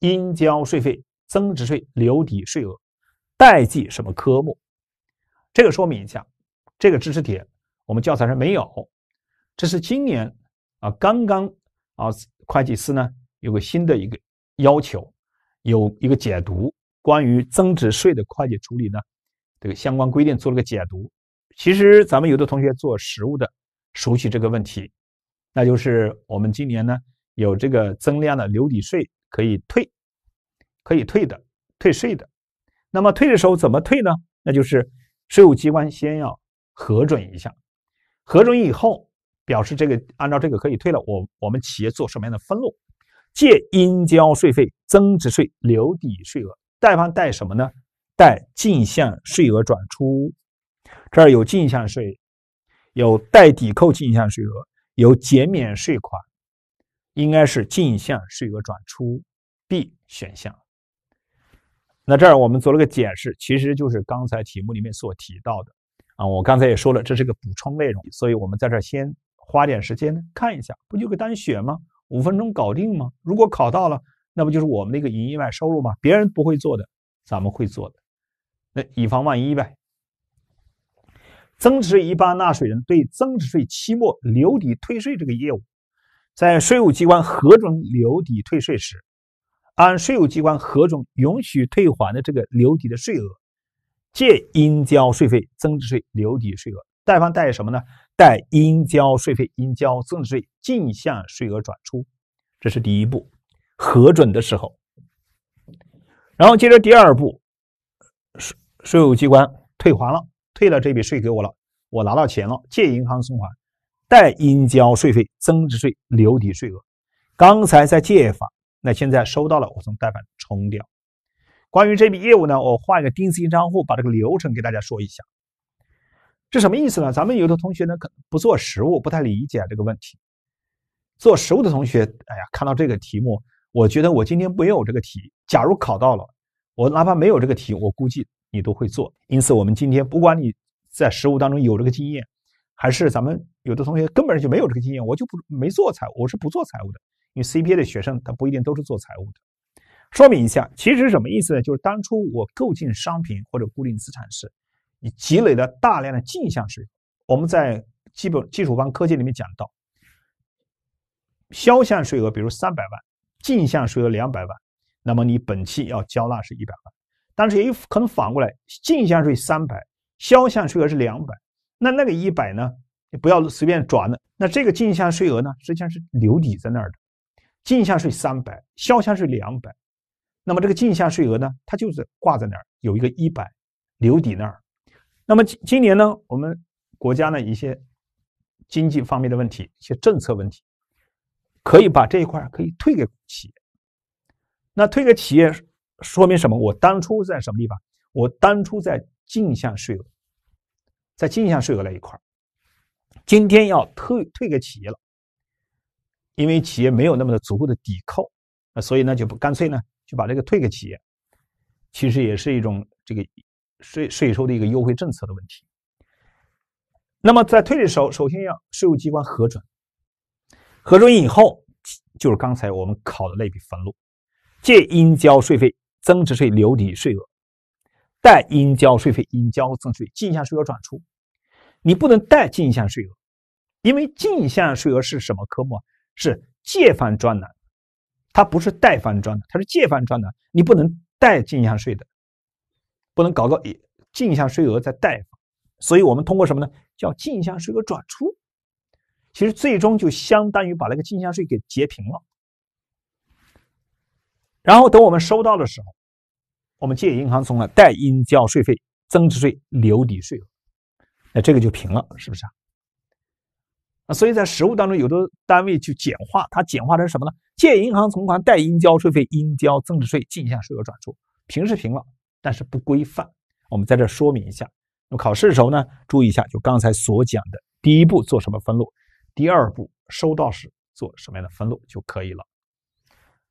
应交税费增值税留抵税额，贷记什么科目？这个说明一下，这个知识点我们教材上没有，这是今年啊，刚刚啊，会计师呢有个新的一个要求，有一个解读关于增值税的会计处理呢，这个相关规定做了个解读。其实咱们有的同学做实务的熟悉这个问题，那就是我们今年呢。有这个增量的留抵税可以退，可以退的退税的。那么退的时候怎么退呢？那就是税务机关先要核准一下，核准以后表示这个按照这个可以退了。我我们企业做什么样的分录？借应交税费——增值税留抵税额，贷方贷什么呢？贷进项税额转出。这儿有进项税，有待抵扣进项税额，有减免税款。应该是进项税额转出，B 选项。那这儿我们做了个解释，其实就是刚才题目里面所提到的啊。我刚才也说了，这是个补充内容，所以我们在这儿先花点时间看一下，不就个单选吗？五分钟搞定吗？如果考到了，那不就是我们的一个营业外收入吗？别人不会做的，咱们会做的，那以防万一呗。增值税一般纳税人对增值税期末留抵退税这个业务。在税务机关核准留抵退税时，按税务机关核准允许退还的这个留抵的税额，借“应交税费——增值税留抵税额”，贷方贷什么呢？贷“应交税费——应交增值税进项税额转出”，这是第一步，核准的时候。然后接着第二步，税税务机关退还了，退了这笔税给我了，我拿到钱了，借银行存款。代应交税费、增值税留抵税额，刚才在借法，那现在收到了，我从贷款冲掉。关于这笔业务呢，我画一个丁字型账户，把这个流程给大家说一下。这什么意思呢？咱们有的同学呢，可不做实物，不太理解这个问题。做实物的同学，哎呀，看到这个题目，我觉得我今天没有这个题？假如考到了，我哪怕没有这个题，我估计你都会做。因此，我们今天不管你在实物当中有这个经验，还是咱们。有的同学根本就没有这个经验，我就不没做财务，我是不做财务的。因为 CPA 的学生他不一定都是做财务的。说明一下，其实什么意思呢？就是当初我购进商品或者固定资产时，你积累了大量的进项税。我们在基本基础班科技里面讲到，销项税额比如三百万，进项税额两百万，那么你本期要交纳是一百万。但是也有可能反过来，进项税三百，销项税额是两百，那那个一百呢？你不要随便转了。那这个进项税额呢，实际上是留底在那儿的。进项税三百，销项税两百，那么这个进项税额呢，它就是挂在那儿，有一个一百留底那儿。那么今今年呢，我们国家呢一些经济方面的问题，一些政策问题，可以把这一块可以退给企业。那退给企业说明什么？我当初在什么地方？我当初在进项税额，在进项税额那一块。今天要退退给企业了，因为企业没有那么的足够的抵扣，那所以呢，就不干脆呢就把这个退给企业，其实也是一种这个税税收的一个优惠政策的问题。那么在退的时候，首先要税务机关核准，核准以后就是刚才我们考的那笔分录，借应交税费——增值税留抵税额，贷应交税费——应交增值税进项税额转出。你不能贷进项税额，因为进项税额是什么科目啊？是借方专栏，它不是贷方专栏，它是借方专栏，你不能贷进项税的，不能搞个进项税额在贷方。所以我们通过什么呢？叫进项税额转出，其实最终就相当于把那个进项税给截屏了。然后等我们收到的时候，我们借银行存款，贷应交税费——增值税留抵税额。那这个就平了，是不是啊？所以在实务当中，有的单位就简化，它简化成什么呢？借银行存款，贷应交税费、应交增值税、进项税额转出，平是平了，但是不规范。我们在这说明一下。那么考试的时候呢，注意一下，就刚才所讲的，第一步做什么分录，第二步收到时做什么样的分录就可以了。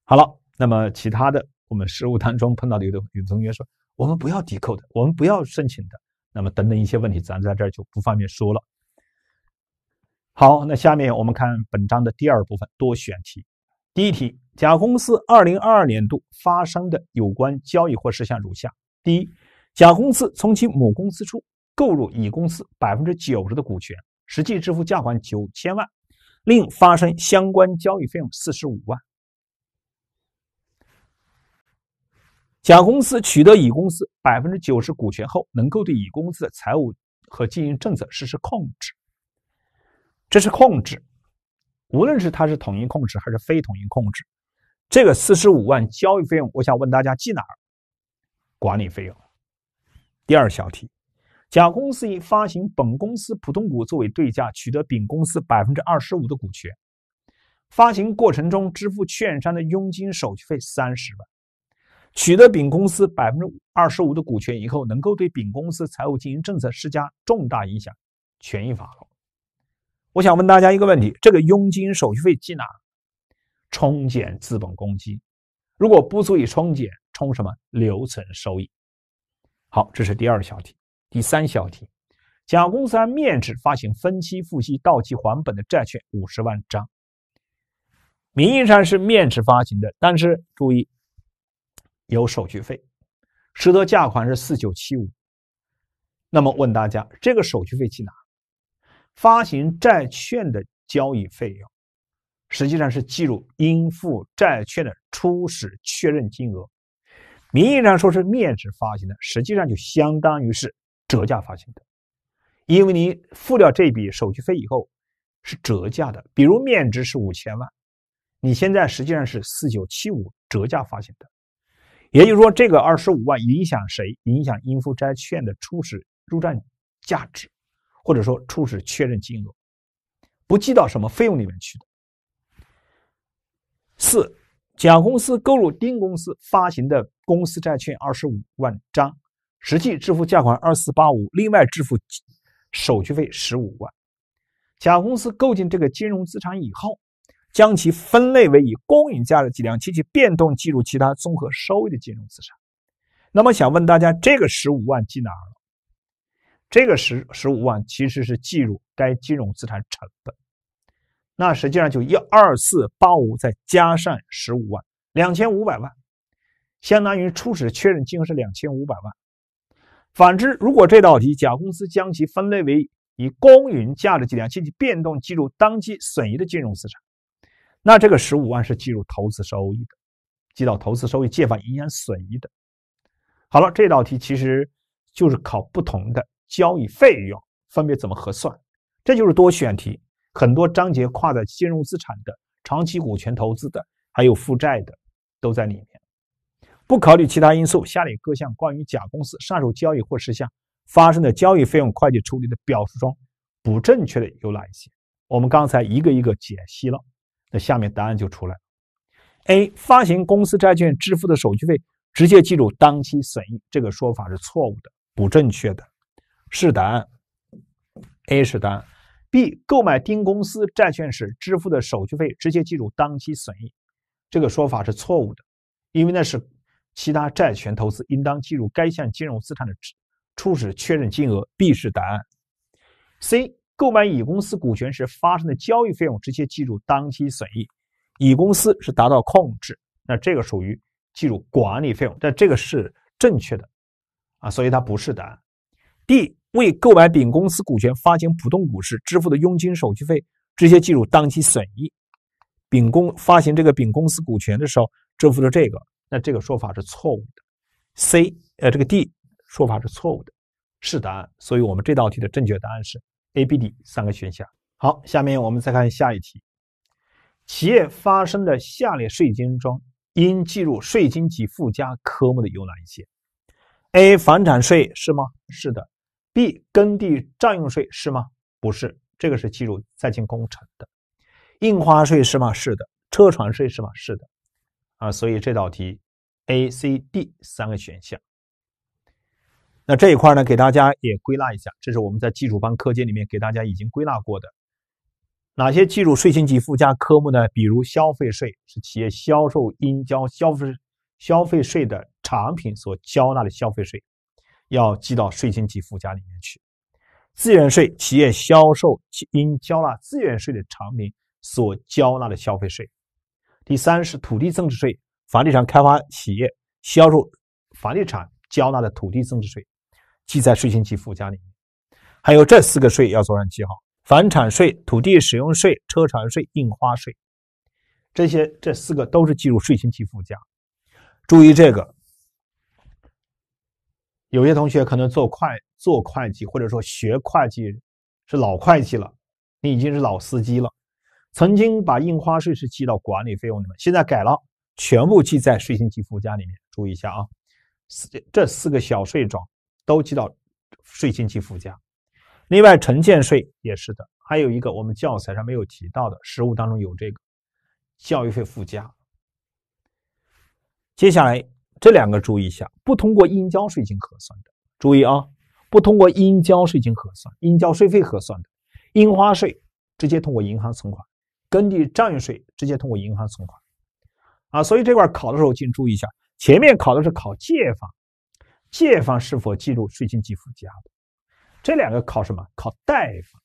好了，那么其他的，我们实务当中碰到的有的有同学说，我们不要抵扣的，我们不要申请的。那么等等一些问题，咱在这儿就不方便说了。好，那下面我们看本章的第二部分多选题。第一题：甲公司二零二二年度发生的有关交易或事项如下：第一，甲公司从其母公司处购入乙公司百分之九十的股权，实际支付价款九千万，另发生相关交易费用四十五万。甲公司取得乙公司百分之九十股权后，能够对乙公司的财务和经营政策实施控制，这是控制。无论是它是统一控制还是非统一控制，这个四十五万交易费用，我想问大家记哪儿？管理费用。第二小题，甲公司以发行本公司普通股作为对价，取得丙公司百分之二十五的股权，发行过程中支付券商的佣金手续费三十万。取得丙公司百分之二十五的股权以后，能够对丙公司财务经营政策施加重大影响，权益法了。我想问大家一个问题：这个佣金手续费记哪？冲减资本公积。如果不足以冲减，冲什么？留存收益。好，这是第二小题。第三小题：甲公司按面值发行分期付息到期还本的债券五十万张，名义上是面值发行的，但是注意。有手续费，实得价款是四九七五。那么问大家，这个手续费去哪发行债券的交易费用，实际上是计入应付债券的初始确认金额。名义上说是面值发行的，实际上就相当于是折价发行的。因为你付掉这笔手续费以后是折价的，比如面值是五千万，你现在实际上是四九七五折价发行的。也就是说，这个二十五万影响谁？影响应付债券的初始入账价值，或者说初始确认金额，不记到什么费用里面去的。四，甲公司购入丁公司发行的公司债券二十五万张，实际支付价款二四八五，另外支付手续费十五万。甲公司购进这个金融资产以后。将其分类为以公允价值计量及其变动计入其他综合收益的金融资产。那么想问大家，这个十五万记哪儿了？这个十十五万其实是计入该金融资产成本。那实际上就一二四八五再加上十五万，两千五百万，相当于初始确认金额是两千五百万。反之，如果这道题甲公司将其分类为以公允价值计量及其变动计入当期损益的金融资产。那这个十五万是计入投资收益的，记到投资收益借方影响损益的。好了，这道题其实就是考不同的交易费用分别怎么核算，这就是多选题。很多章节跨在金融资产的、长期股权投资的，还有负债的都在里面。不考虑其他因素，下列各项关于甲公司上述交易或事项发生的交易费用会计处理的表述中，不正确的有哪一些？我们刚才一个一个解析了。那下面答案就出来。A. 发行公司债券支付的手续费直接计入当期损益，这个说法是错误的，不正确的是答案。A 是答案。B. 购买丁公司债券时支付的手续费直接计入当期损益，这个说法是错误的，因为那是其他债权投资应当计入该项金融资产的初始确认金额。B 是答案。C. 购买乙公司股权时发生的交易费用直接计入当期损益，乙公司是达到控制，那这个属于计入管理费用，但这个是正确的啊，所以它不是答案。D 为购买丙公司股权发行普通股时支付的佣金手续费直接计入当期损益，丙公发行这个丙公司股权的时候支付的这个，那这个说法是错误的。C 呃这个 D 说法是错误的，是答案，所以我们这道题的正确答案是。A、B、D 三个选项。好，下面我们再看下一题：企业发生的下列税金中，应计入税金及附加科目的有哪一些？A. 房产税是吗？是的。B. 耕地占用税是吗？不是，这个是计入在建工程的。印花税是吗？是的。车船税是吗？是的。啊，所以这道题 A、C、D 三个选项。那这一块呢，给大家也归纳一下。这是我们在基础班课件里面给大家已经归纳过的哪些计入税金及附加科目呢？比如消费税是企业销售应交消费消费税的产品所缴纳的消费税，要记到税金及附加里面去。资源税企业销售应交纳资源税的产品所缴纳的消费税。第三是土地增值税，房地产开发企业销售房地产缴纳的土地增值税。记在税前及附加里面，还有这四个税要做上记号：房产税、土地使用税、车船税、印花税。这些这四个都是计入税前及附加。注意这个，有些同学可能做会做会计，或者说学会计是老会计了，你已经是老司机了，曾经把印花税是记到管理费用里面，现在改了，全部记在税前及附加里面。注意一下啊，四这四个小税种。都记到税金及附加，另外城建税也是的，还有一个我们教材上没有提到的，实务当中有这个教育费附加。接下来这两个注意一下，不通过应交税金核算的，注意啊，不通过应交税金核算，应交税费核算的，印花税直接通过银行存款，耕地占用税直接通过银行存款，啊，所以这块考的时候请注意一下，前面考的是考借方。借方是否计入税金及附加的这两个考什么？考贷方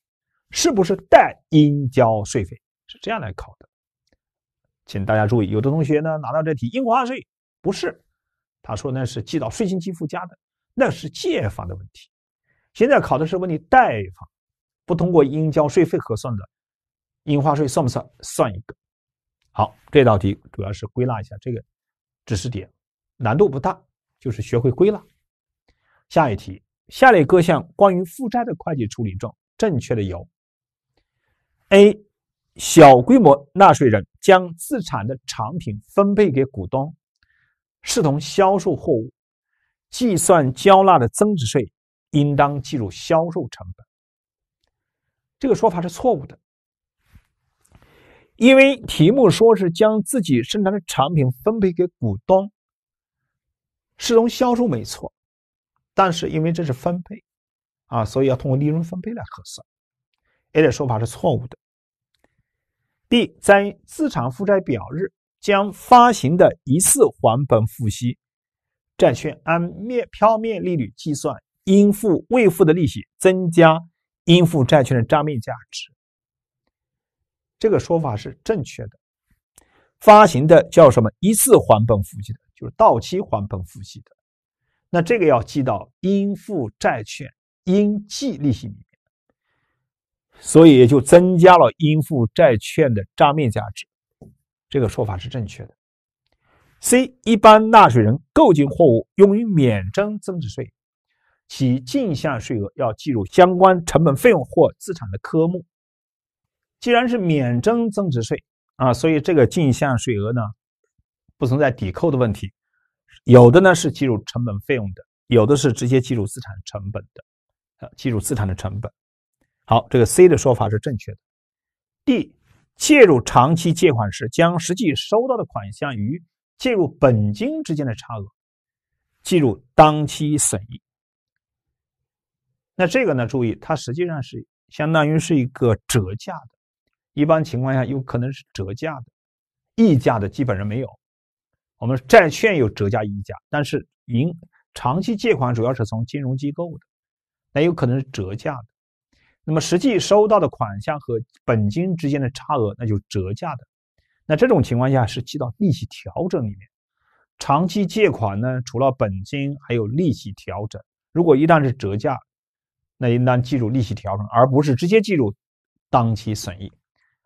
是不是贷应交税费？是这样来考的，请大家注意，有的同学呢拿到这题印花税不是，他说那是记到税金及附加的，那是借方的问题。现在考的是问你贷方不通过应交税费核算的印花税算不算？算一个。好，这道题主要是归纳一下这个知识点，难度不大，就是学会归纳。下一题，下列各项关于负债的会计处理中正确的有：A. 小规模纳税人将自产的产品分配给股东，视同销售货物，计算缴纳的增值税应当计入销售成本。这个说法是错误的，因为题目说是将自己生产的产品分配给股东，视同销售没错。但是因为这是分配，啊，所以要通过利润分配来核算。A 的说法是错误的。B 在资产负债表日，将发行的一次还本付息债券按面票面利率计算应付未付的利息，增加应付债券的账面价值。这个说法是正确的。发行的叫什么？一次还本付息的，就是到期还本付息的。那这个要记到应付债券应计利息里面，所以也就增加了应付债券的账面价值，这个说法是正确的。C 一般纳税人购进货物用于免征增值税，其进项税额要计入相关成本费用或资产的科目。既然是免征增值税啊，所以这个进项税额呢不存在抵扣的问题。有的呢是计入成本费用的，有的是直接计入资产成本的，呃，计入资产的成本。好，这个 C 的说法是正确的。D，借入长期借款时，将实际收到的款项与借入本金之间的差额，计入当期损益。那这个呢？注意，它实际上是相当于是一个折价的，一般情况下有可能是折价的，溢价的基本上没有。我们债券有折价、溢价，但是银长期借款主要是从金融机构的，那有可能是折价的。那么实际收到的款项和本金之间的差额，那就折价的。那这种情况下是记到利息调整里面。长期借款呢，除了本金还有利息调整。如果一旦是折价，那应当计入利息调整，而不是直接计入当期损益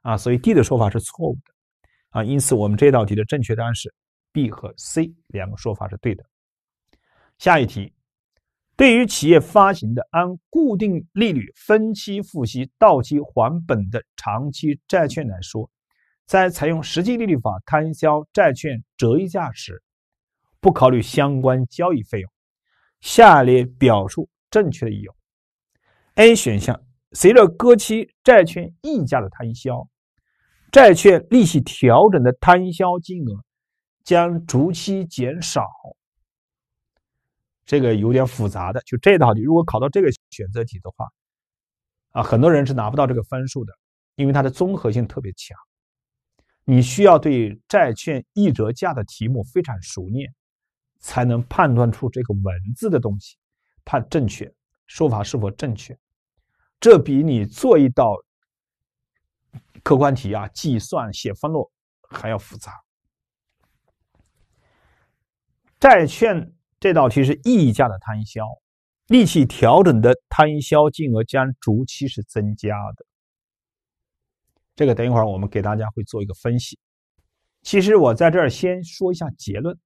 啊。所以 D 的说法是错误的啊。因此，我们这道题的正确答案是。B 和 C 两个说法是对的。下一题，对于企业发行的按固定利率分期付息到期还本的长期债券来说，在采用实际利率法摊销债券折溢价时，不考虑相关交易费用。下列表述正确的有：A 选项，随着各期债券溢价的摊销，债券利息调整的摊销金额。将逐期减少，这个有点复杂的。就这道题，如果考到这个选择题的话，啊，很多人是拿不到这个分数的，因为它的综合性特别强。你需要对债券溢折价的题目非常熟练，才能判断出这个文字的东西，判正确说法是否正确。这比你做一道客观题啊，计算写分录还要复杂。债券这道题是溢价的摊销，利息调整的摊销金额将逐期是增加的。这个等一会儿我们给大家会做一个分析。其实我在这儿先说一下结论。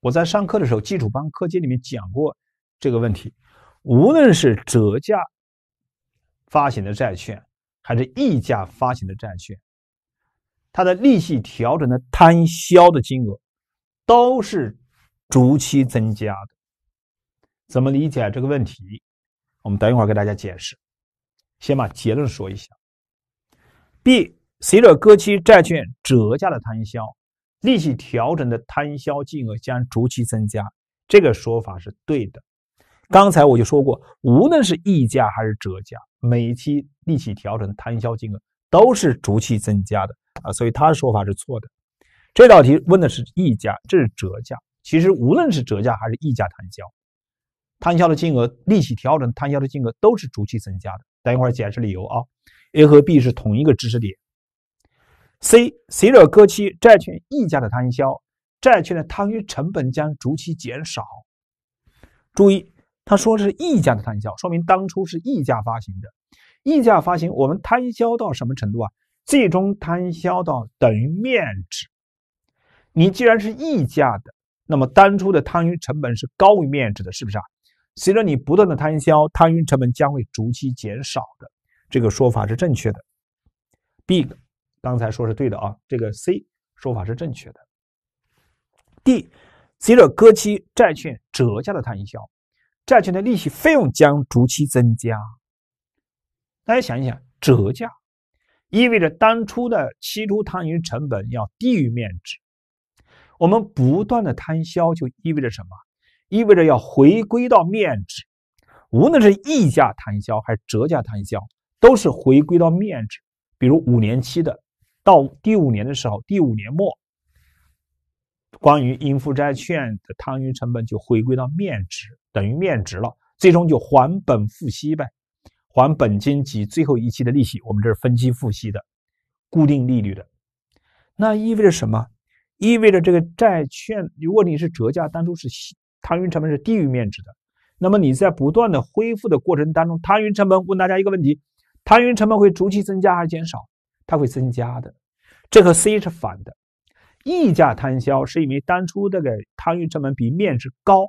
我在上课的时候，基础班课件里面讲过这个问题。无论是折价发行的债券，还是溢价发行的债券，它的利息调整的摊销的金额都是。逐期增加的，怎么理解这个问题？我们等一会儿给大家解释。先把结论说一下：B，随着各期债券折价的摊销，利息调整的摊销金额将逐期增加。这个说法是对的。刚才我就说过，无论是溢价还是折价，每期利息调整摊销金额都是逐期增加的啊，所以他的说法是错的。这道题问的是溢价，这是折价。其实无论是折价还是溢价摊销，摊销的金额、利息调整摊销的金额都是逐期增加的。等一会儿解释理由啊。A 和 B 是同一个知识点。C 随着各期债券溢价的摊销，债券的摊余成本将逐期减少。注意，他说的是溢价的摊销，说明当初是溢价发行的。溢价发行，我们摊销到什么程度啊？最终摊销到等于面值。你既然是溢价的，那么当初的摊余成本是高于面值的，是不是啊？随着你不断的摊销，摊余成本将会逐期减少的，这个说法是正确的。B 刚才说是对的啊，这个 C 说法是正确的。D 随着割期债券折价的摊销，债券的利息费用将逐期增加。大家想一想，折价意味着当初的期初摊余成本要低于面值。我们不断的摊销就意味着什么？意味着要回归到面值，无论是溢价摊销还是折价摊销，都是回归到面值。比如五年期的，到第五年的时候，第五年末，关于应付债券的摊余成本就回归到面值，等于面值了。最终就还本付息呗，还本金及最后一期的利息。我们这是分期付息的，固定利率的，那意味着什么？意味着这个债券，如果你是折价，当初是摊余成本是低于面值的，那么你在不断的恢复的过程当中，摊余成本。问大家一个问题：摊余成本会逐期增加还是减少？它会增加的，这和 C 是反的。溢价摊销是因为当初这个摊余成本比面值高，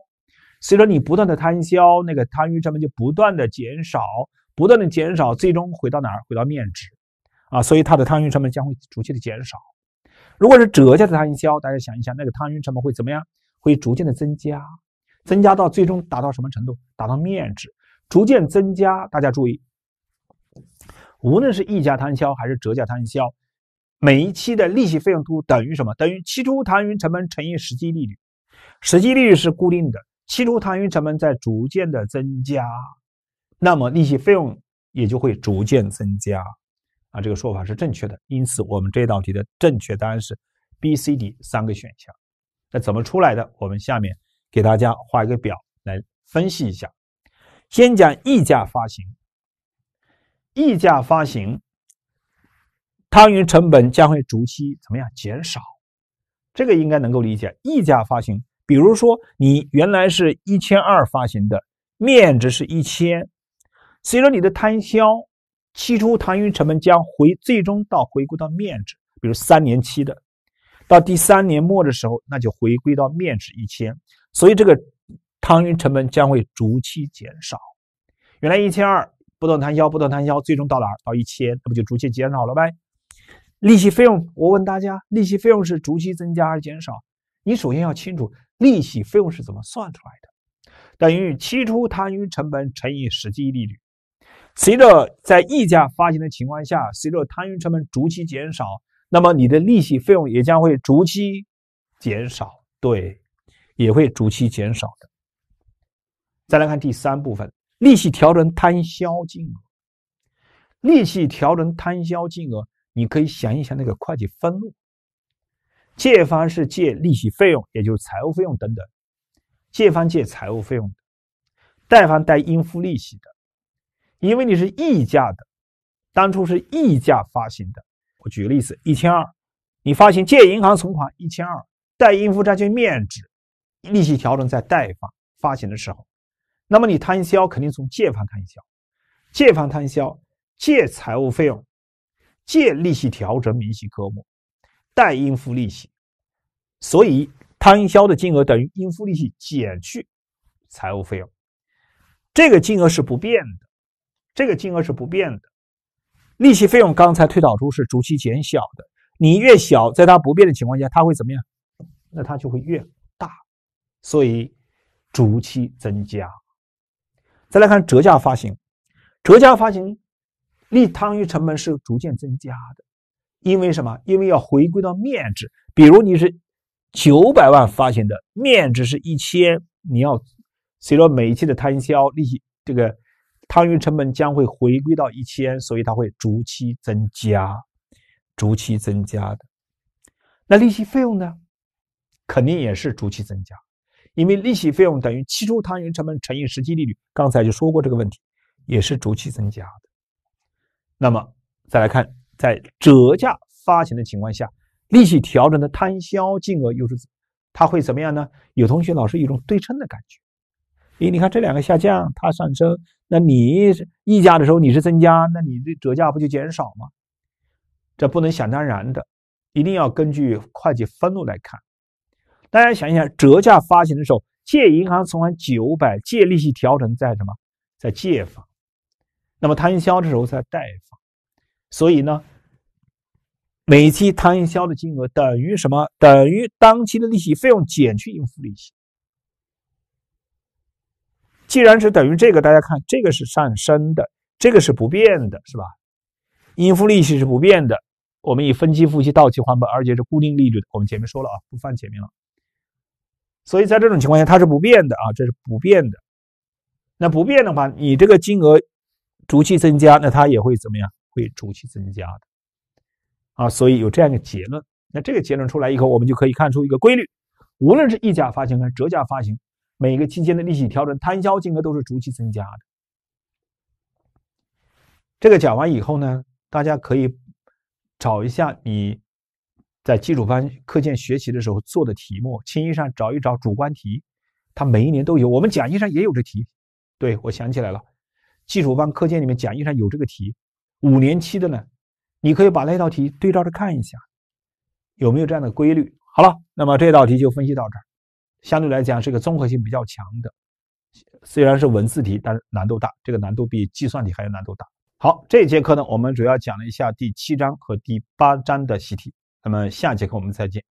所以说你不断的摊销，那个摊余成本就不断的减少，不断的减少，最终回到哪儿？回到面值啊，所以它的摊余成本将会逐期的减少。如果是折价的摊销，大家想一想，那个摊余成本会怎么样？会逐渐的增加，增加到最终达到什么程度？达到面值，逐渐增加。大家注意，无论是溢价摊销还是折价摊销，每一期的利息费用都等于什么？等于期初摊余成本乘以实际利率。实际利率是固定的，期初摊余成本在逐渐的增加，那么利息费用也就会逐渐增加。啊，这个说法是正确的，因此我们这道题的正确答案是 B、C、D 三个选项。那怎么出来的？我们下面给大家画一个表来分析一下。先讲溢价发行，溢价发行，摊余成本将会逐期怎么样减少？这个应该能够理解。溢价发行，比如说你原来是一千二发行的，面值是一千，随着你的摊销。期初摊余成本将回最终到回归到面值，比如三年期的，到第三年末的时候，那就回归到面值一千，所以这个摊余成本将会逐期减少。原来一千二不断摊销不断摊销，最终到哪儿到一千，那不就逐渐减少了呗？利息费用，我问大家，利息费用是逐期增加还是减少？你首先要清楚利息费用是怎么算出来的，等于期初摊余成本乘以实际利率。随着在溢价发行的情况下，随着摊余成本逐期减少，那么你的利息费用也将会逐期减少，对，也会逐期减少的。再来看第三部分，利息调整摊销金额，利息调整摊销金额，你可以想一想那个会计分录，借方是借利息费用，也就是财务费用等等，借方借财务费用，贷方贷应付利息的。因为你是溢价的，当初是溢价发行的。我举个例子，一千二，你发行借银行存款一千二，贷应付债券面值，利息调整在贷方发行的时候，那么你摊销肯定从借方摊销，借方摊销借财务费用，借利息调整明细科目，贷应付利息，所以摊销的金额等于应付利息减去财务费用，这个金额是不变的。这个金额是不变的，利息费用刚才推导出是逐期减小的。你越小，在它不变的情况下，它会怎么样？那它就会越大，所以逐期增加。再来看折价发行，折价发行利摊余成本是逐渐增加的，因为什么？因为要回归到面值。比如你是九百万发行的，面值是一千，你要随着每一期的摊销利息这个。摊圆成本将会回归到一千，所以它会逐期增加，逐期增加的。那利息费用呢？肯定也是逐期增加，因为利息费用等于期初摊圆成本乘以实际利率。刚才就说过这个问题，也是逐期增加的。那么再来看，在折价发行的情况下，利息调整的摊销金额又是它会怎么样呢？有同学老是一种对称的感觉，咦，你看这两个下降，它上升。那你溢价的时候你是增加，那你这折价不就减少吗？这不能想当然的，一定要根据会计分录来看。大家想一想，折价发行的时候，借银行存款九百，借利息调整在什么？在借方。那么摊销的时候在贷方。所以呢，每期摊销的金额等于什么？等于当期的利息费用减去应付利息。既然是等于这个，大家看，这个是上升的，这个是不变的，是吧？应付利息是不变的。我们以分期付息、到期还本，而且是固定利率的。我们前面说了啊，不放前面了。所以在这种情况下，它是不变的啊，这是不变的。那不变的话，你这个金额逐期增加，那它也会怎么样？会逐期增加的啊。所以有这样一个结论。那这个结论出来以后，我们就可以看出一个规律：无论是溢价发行还是折价发行。每个期间的利息调整摊销金额都是逐期增加的。这个讲完以后呢，大家可以找一下你在基础班课件学习的时候做的题目，轻易上找一找主观题，它每一年都有，我们讲义上也有这题。对我想起来了，基础班课件里面讲义上有这个题，五年期的呢，你可以把那道题对照着看一下，有没有这样的规律。好了，那么这道题就分析到这儿。相对来讲是一个综合性比较强的，虽然是文字题，但是难度大，这个难度比计算题还要难度大。好，这节课呢，我们主要讲了一下第七章和第八章的习题，那么下节课我们再见。